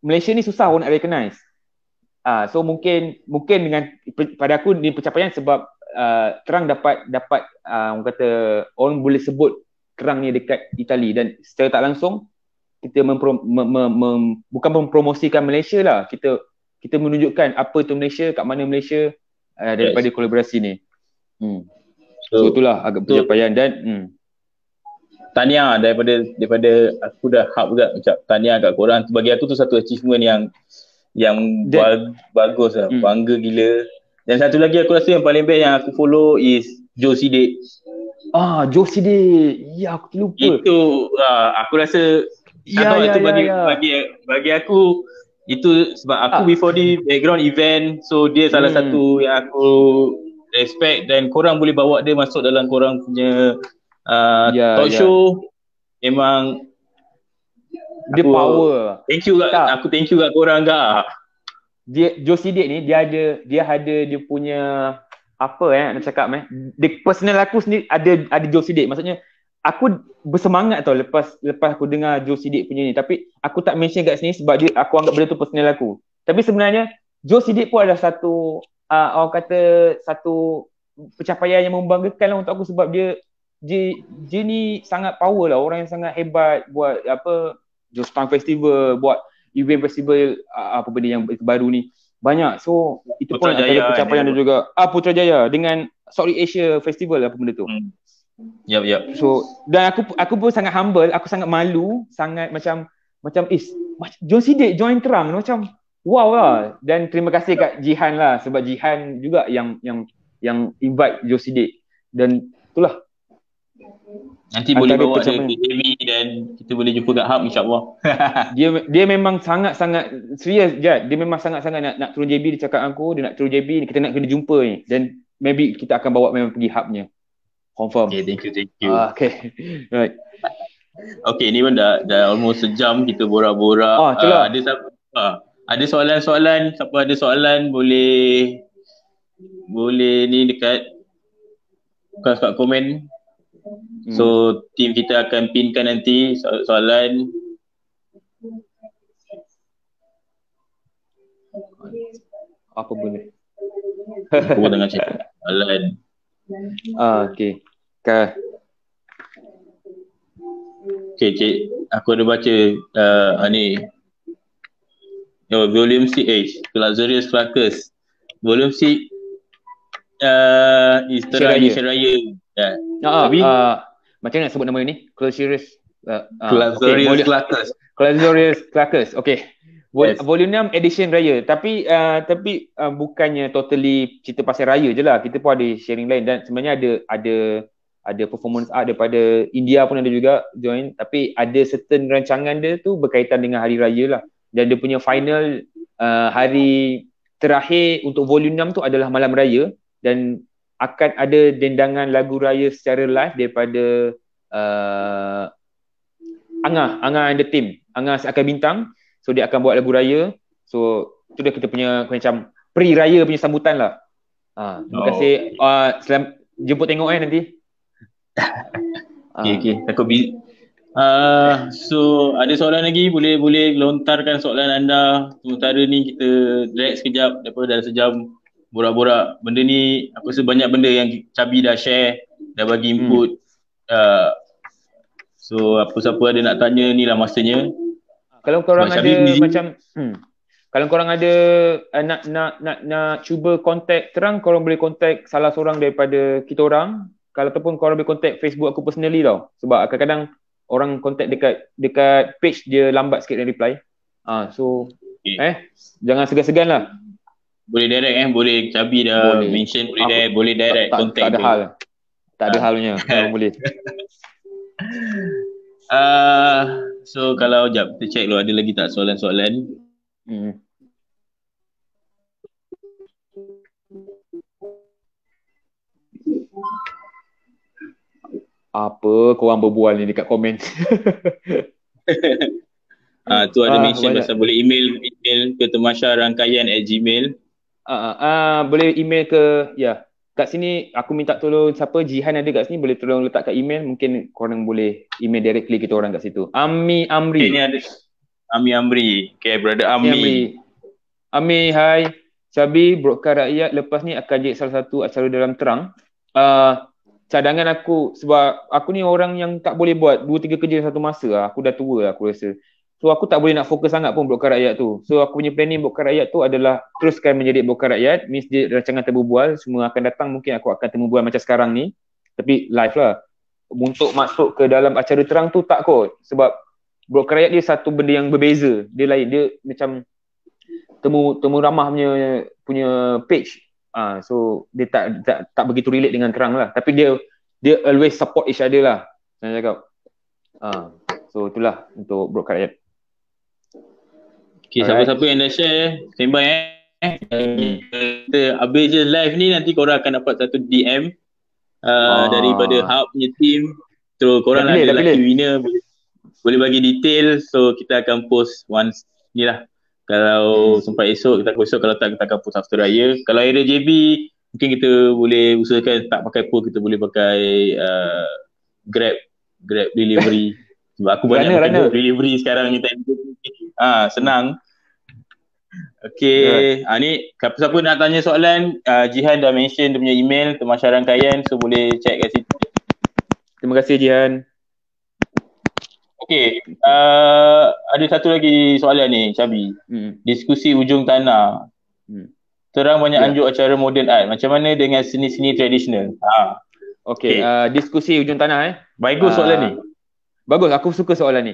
Malaysia ni susah orang nak recognize ah uh, so mungkin mungkin dengan pada aku ni pencapaian sebab uh, terang dapat dapat uh, orang kata orang boleh sebut kerang ni dekat Itali dan secara tak langsung kita mempro, mem, mem, mem, bukan mempromosikan Malaysia lah kita kita menunjukkan apa itu Malaysia kat mana Malaysia uh, daripada yes. kolaborasi ni hmm. so, so itulah agak so, pencapaian dan hmm. tanya daripada daripada aku dah hap juga macam tanya kat korang bagi aku tu satu achievement yang yang that, ba- bagus lah hmm. bangga gila dan satu lagi aku rasa yang paling best yang aku follow is Joe Sidik Ah, Joe Sidik. Ya, aku terlupa. Itu, uh, aku rasa ya, ya, itu ya, bagi, ya. bagi bagi aku itu sebab aku ah. before ni background event so dia hmm. salah satu yang aku respect dan korang boleh bawa dia masuk dalam korang punya uh, ya, talk ya. show memang dia aku, power thank you tak. aku thank you kat korang gak dia Josie Dick ni dia ada dia ada dia punya apa eh nak cakap eh dia personal aku sendiri ada ada Josie Dick maksudnya aku bersemangat tau lepas lepas aku dengar Joe Sidik punya ni tapi aku tak mention kat sini sebab dia, aku anggap benda tu personal aku tapi sebenarnya Joe Sidik pun ada satu uh, orang kata satu pencapaian yang membanggakan lah untuk aku sebab dia dia, dia ni sangat power lah orang yang sangat hebat buat apa Joe Stang Festival buat event festival uh, apa benda yang baru ni banyak so itu Putra pun Jaya pencapaian dia juga ah, Putrajaya dengan Sorry Asia Festival lah apa benda tu hmm. Yep, yep. So dan aku aku pun sangat humble, aku sangat malu, sangat macam macam is eh, John Sidik join terang macam wow lah. Dan terima kasih kat Jihan lah sebab Jihan juga yang yang yang invite John Sidik. Dan itulah. Nanti boleh bawa dia ke dan kita boleh jumpa kat Hub insyaAllah. dia dia memang sangat-sangat serius je. Dia memang sangat-sangat nak nak turun JB dia cakap aku, dia nak turun JB, kita nak kena jumpa ni. Dan maybe kita akan bawa memang pergi Hubnya. Confirm. Okay, thank you, thank you. Ah, okay, right. Okay, ni pun dah, dah almost sejam kita borak-borak. Ah, uh, ada, uh, ada soalan-soalan, siapa ada soalan boleh boleh ni dekat bukan dekat komen. Hmm. So, tim kita akan pinkan nanti so- soalan. Apa benda? Aku dengan cakap soalan. Ah, okay. Okay. Okay, cik. Aku ada baca uh, ni. Oh, volume CH. Eh, Luxurious Fracas. Volume C uh, is terang di Raya. Yeah. Ya. Uh, ah, Tapi, uh, macam nak sebut nama ni? Luxurious Clusurious uh, Clackers. Clusurious Clackers. Okay. Vol- yes. Volume 6 edition raya. Tapi uh, tapi uh, bukannya totally cerita pasal raya je lah. Kita pun ada sharing lain dan sebenarnya ada ada ada performance art daripada India pun ada juga join tapi ada certain rancangan dia tu berkaitan dengan hari raya lah dan dia punya final uh, hari terakhir untuk volume 6 tu adalah malam raya dan akan ada dendangan lagu raya secara live daripada uh, Angah, Angah and the team Angah akan bintang so dia akan buat lagu raya so tu dah kita punya macam pre-raya punya sambutan lah uh, terima oh. kasih uh, selam, jemput tengok eh nanti okay, okay. Takut bi- uh, so ada soalan lagi boleh boleh lontarkan soalan anda. Sementara ni kita relax sekejap daripada dalam sejam borak-borak. Benda ni apa sebanyak benda yang Cabi dah share, dah bagi hmm. input. Hmm. Uh, so apa siapa ada nak tanya ni lah masanya. Kalau korang Sebab ada Shabi, macam hmm. kalau korang ada uh, nak nak nak nak cuba kontak terang korang boleh kontak salah seorang daripada kita orang kalau ataupun kau boleh contact Facebook aku personally tau sebab kadang-kadang orang contact dekat dekat page dia lambat sikit dan reply ah so okay. eh jangan segan-segan lah boleh direct eh boleh cabi dah boleh. mention boleh ah, direct boleh direct tak, contact tak ada hal tak ada ah. halnya kalau boleh ah uh, so kalau jap kita check dulu ada lagi tak soalan-soalan hmm. apa korang berbual ni dekat komen. Ah uh, tu ada uh, mention pasal boleh email email ke temasyarangkaian@gmail. Ah @gmail. ah uh, uh, boleh email ke ya. Yeah. Kat sini aku minta tolong siapa Jihan ada kat sini boleh tolong letak kat email mungkin kau korang boleh email directly kita orang kat situ. Ami Amri. Ini ada Ami Amri. Okay brother Ami. Ami. Ami hai. Sabi Brokar Rakyat lepas ni akan jadi salah satu acara dalam terang. Ah uh, cadangan aku sebab aku ni orang yang tak boleh buat dua tiga kerja satu masa lah. Aku dah tua lah aku rasa. So aku tak boleh nak fokus sangat pun blokkan rakyat tu. So aku punya planning blokkan rakyat tu adalah teruskan menjadi blokkan rakyat. Means dia rancangan terbubual. Semua akan datang mungkin aku akan terbubual macam sekarang ni. Tapi live lah. Untuk masuk ke dalam acara terang tu tak kot. Sebab blokkan rakyat dia satu benda yang berbeza. Dia lain. Dia macam temu temu ramah punya punya page Ah, uh, so dia tak tak tak begitu relate dengan kerang lah. Tapi dia dia always support each other lah. Saya cakap. Ah, uh, so itulah untuk broadcast. Okay, Alright. siapa-siapa yang dah share, sembang eh. Kita habis je live ni nanti korang akan dapat satu DM uh, ah, ah. daripada Hub punya team. So korang ada lagi winner boleh, boleh bagi detail so kita akan post once ni lah kalau hmm. sempat esok, kita esok kalau tak kita akan post after raya. Kalau area JB, mungkin kita boleh usahakan tak pakai pool, kita boleh pakai uh, Grab Grab delivery. Sebab aku banyak pakai Grab delivery sekarang ni time Ah ha, senang. Okey, yeah. ha, ni siapa, siapa nak tanya soalan, uh, Jihan dah mention dia punya email, Temasyaran Kayan, so boleh check kat situ. Terima kasih Jihan. Okay, uh, ada satu lagi soalan ni, Chabi. Hmm. Diskusi ujung tanah. Hmm. Terang banyak yeah. anjuk acara moden. art. Macam mana dengan seni-seni tradisional? Ha. Okey, okay. uh, diskusi ujung tanah eh. Bagus ah. soalan uh, ni. Bagus, aku suka soalan ni.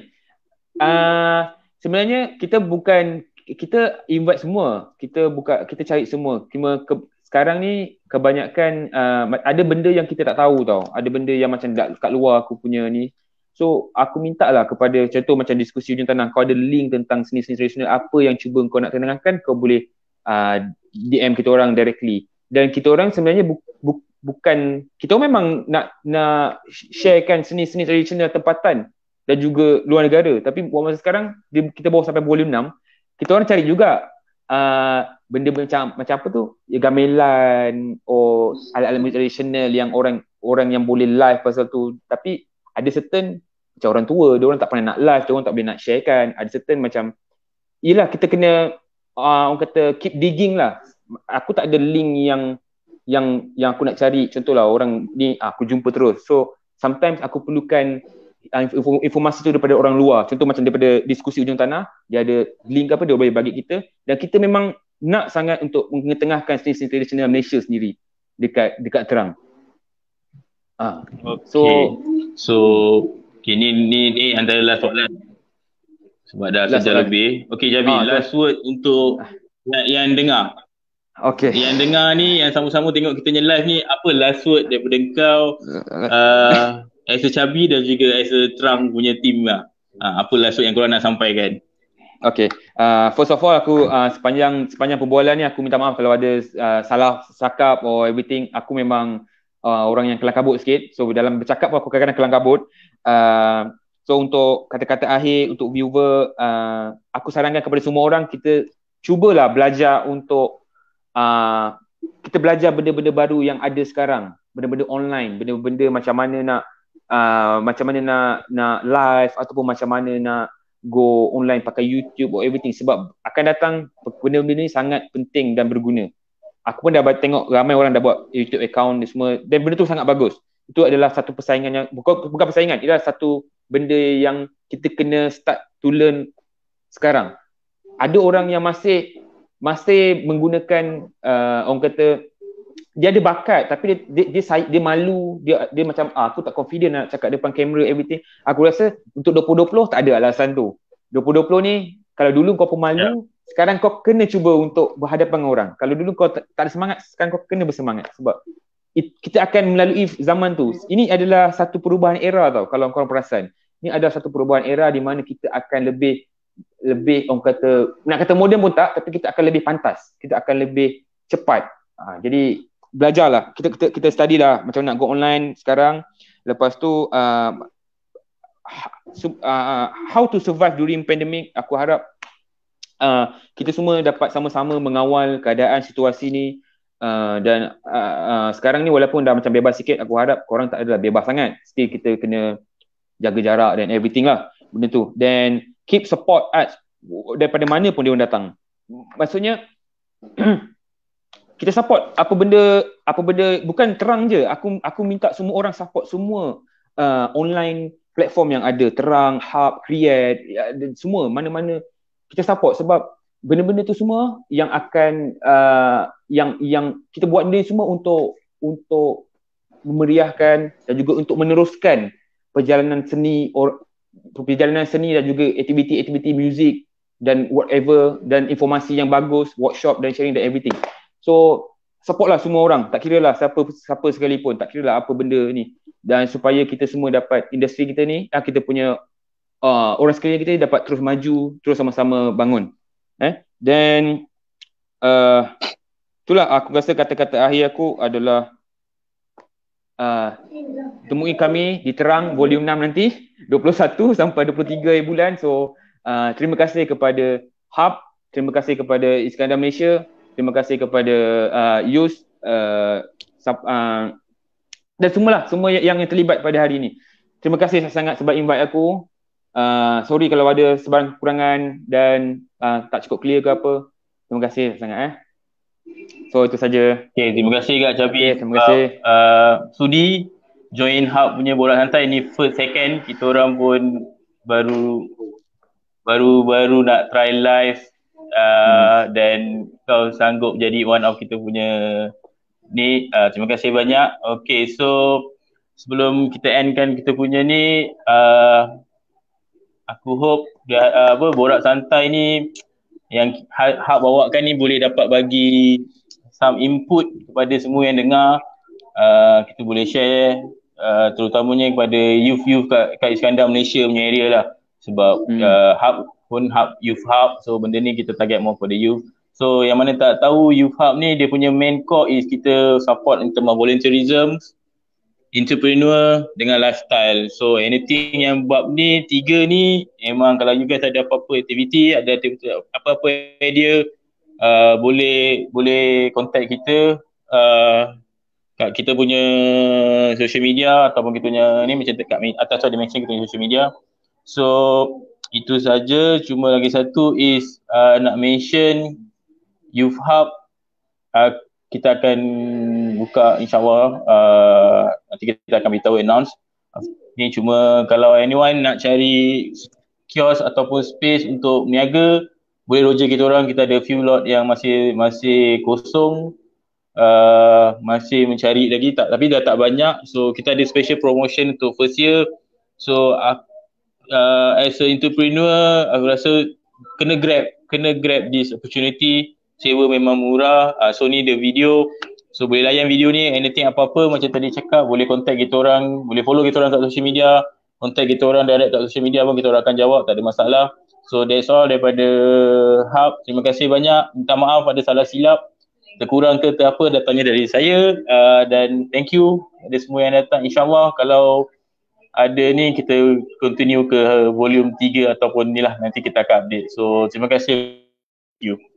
Uh, sebenarnya kita bukan kita invite semua. Kita buka kita cari semua. Cuma ke, sekarang ni kebanyakan uh, ada benda yang kita tak tahu tau. Ada benda yang macam kat luar aku punya ni So aku minta lah kepada contoh macam diskusi hujung tanah kau ada link tentang seni-seni tradisional apa yang cuba kau nak tenangkan kau boleh uh, DM kita orang directly. Dan kita orang sebenarnya bu- bu- bukan, kita memang nak nak sharekan seni-seni tradisional tempatan dan juga luar negara. Tapi buat masa sekarang kita bawa sampai volume 6, kita orang cari juga uh, benda macam macam apa tu ya, gamelan or oh, alat-alat tradisional yang orang orang yang boleh live pasal tu tapi ada certain macam orang tua, dia orang tak pernah nak live, dia orang tak boleh nak sharekan. Ada certain macam yalah kita kena uh, orang kata keep digging lah. Aku tak ada link yang yang yang aku nak cari. Contohlah orang ni ah, aku jumpa terus. So sometimes aku perlukan ah, informasi tu daripada orang luar. Contoh macam daripada diskusi ujung tanah, dia ada link apa dia boleh bagi kita dan kita memang nak sangat untuk mengetengahkan seni tradisional Malaysia sendiri dekat dekat terang. Ah. Okay. So, so okay, ni, ni, antara last soalan. Sebab dah last sejak lebih. Okay, Jabi, ah, last so. word untuk yang, yang dengar. Okay. Yang dengar ni, yang sama-sama tengok kita punya live ni, apa last word daripada kau uh, uh as a Chabi dan juga as a Trump punya team lah. Uh, apa last word yang kau nak sampaikan? Okay. Uh, first of all, aku uh, sepanjang sepanjang perbualan ni, aku minta maaf kalau ada uh, salah cakap or everything. Aku memang uh, orang yang kelang kabut sikit. So dalam bercakap pun aku kadang-kadang kelang kabut. Uh, so untuk kata-kata akhir, untuk viewer, uh, aku sarankan kepada semua orang kita cubalah belajar untuk uh, kita belajar benda-benda baru yang ada sekarang. Benda-benda online, benda-benda macam mana nak uh, macam mana nak nak live ataupun macam mana nak go online pakai YouTube or everything sebab akan datang benda-benda ni sangat penting dan berguna aku pun dah tengok ramai orang dah buat YouTube account ni semua dan benda tu sangat bagus. Itu adalah satu persaingan yang bukan, bukan persaingan, ialah satu benda yang kita kena start to learn sekarang. Ada orang yang masih masih menggunakan uh, orang kata dia ada bakat tapi dia dia, dia, dia malu dia dia macam ah, aku tak confident nak cakap depan kamera everything. Aku rasa untuk 2020 tak ada alasan tu. 2020 ni kalau dulu kau pemalu yeah sekarang kau kena cuba untuk berhadapan dengan orang. Kalau dulu kau tak, tak ada semangat, sekarang kau kena bersemangat sebab it, kita akan melalui zaman tu. Ini adalah satu perubahan era tau kalau kau perasan. Ini adalah satu perubahan era di mana kita akan lebih lebih orang kata nak kata moden pun tak tapi kita akan lebih pantas. Kita akan lebih cepat. Ha, jadi belajarlah. Kita kita kita study lah macam nak go online sekarang. Lepas tu uh, ha, uh, how to survive during pandemic aku harap Ah, kita semua dapat sama-sama mengawal keadaan situasi ni uh, dan uh, uh, sekarang ni walaupun dah macam bebas sikit aku harap korang tak adalah bebas sangat still kita kena jaga jarak dan everything lah benda tu then keep support us daripada mana pun dia orang datang maksudnya kita support apa benda apa benda bukan terang je aku aku minta semua orang support semua uh, online platform yang ada terang hub create uh, semua mana-mana kita support sebab benda-benda tu semua yang akan uh, yang yang kita buat ni semua untuk untuk memeriahkan dan juga untuk meneruskan perjalanan seni or perjalanan seni dan juga aktiviti-aktiviti muzik dan whatever dan informasi yang bagus workshop dan sharing dan everything so support lah semua orang tak kira lah siapa siapa sekalipun tak kira lah apa benda ni dan supaya kita semua dapat industri kita ni ah, kita punya uh, orang sekalian kita dapat terus maju, terus sama-sama bangun. Eh? Then uh, itulah aku rasa kata-kata akhir aku adalah uh, temui kami di terang volume 6 nanti 21 sampai 23 bulan. So uh, terima kasih kepada Hub, terima kasih kepada Iskandar Malaysia, terima kasih kepada uh, Yus, uh, sub, uh, dan semualah, semua yang, lah, yang terlibat pada hari ini. Terima kasih sangat sebab invite aku. Ah, sorry kalau ada sebarang kekurangan dan uh, tak cukup clear ke apa. Terima kasih sangat eh. So itu saja. Okay, terima kasih Kak Chabi. Okay, terima kasih. Uh, uh, sudi join hub punya borak santai ni first second kita orang pun baru baru baru nak try live hmm. dan uh, hmm. kau sanggup jadi one of kita punya ni uh, terima kasih banyak Okay, so sebelum kita endkan kita punya ni uh, aku hope dia, uh, apa borak santai ni yang ha-, hak bawakan ni boleh dapat bagi some input kepada semua yang dengar uh, kita boleh share uh, terutamanya kepada youth-youth kat, kat Iskandar Malaysia punya area lah sebab hmm. uh, hub pun hub youth hub so benda ni kita target more for the youth so yang mana tak tahu youth hub ni dia punya main core is kita support in term of volunteerism entrepreneur dengan lifestyle. So anything yang buat ni, tiga ni memang kalau you guys ada apa-apa aktiviti, ada apa-apa idea uh, boleh boleh contact kita uh, kat kita punya social media ataupun kita punya ni macam dekat atas ada mention kita punya social media. So itu saja cuma lagi satu is uh, nak mention Youth Hub uh, kita akan buka insyaallah uh, nanti kita akan beritahu announce ni cuma kalau anyone nak cari kios ataupun space untuk meniaga boleh roger kita orang kita ada few lot yang masih masih kosong uh, masih mencari lagi tak tapi dah tak banyak so kita ada special promotion untuk first year so uh, uh, as an entrepreneur aku rasa kena grab kena grab this opportunity sewa memang murah uh, so ni the video so boleh layan video ni anything apa-apa macam tadi cakap boleh contact kita orang boleh follow kita orang kat social media contact kita orang direct kat social media pun kita orang akan jawab tak ada masalah so that's all daripada hub terima kasih banyak minta maaf ada salah silap terkurang ke ter apa datangnya dari saya uh, dan thank you ada semua yang datang insyaallah kalau ada ni kita continue ke volume 3 ataupun ni lah nanti kita akan update so terima kasih you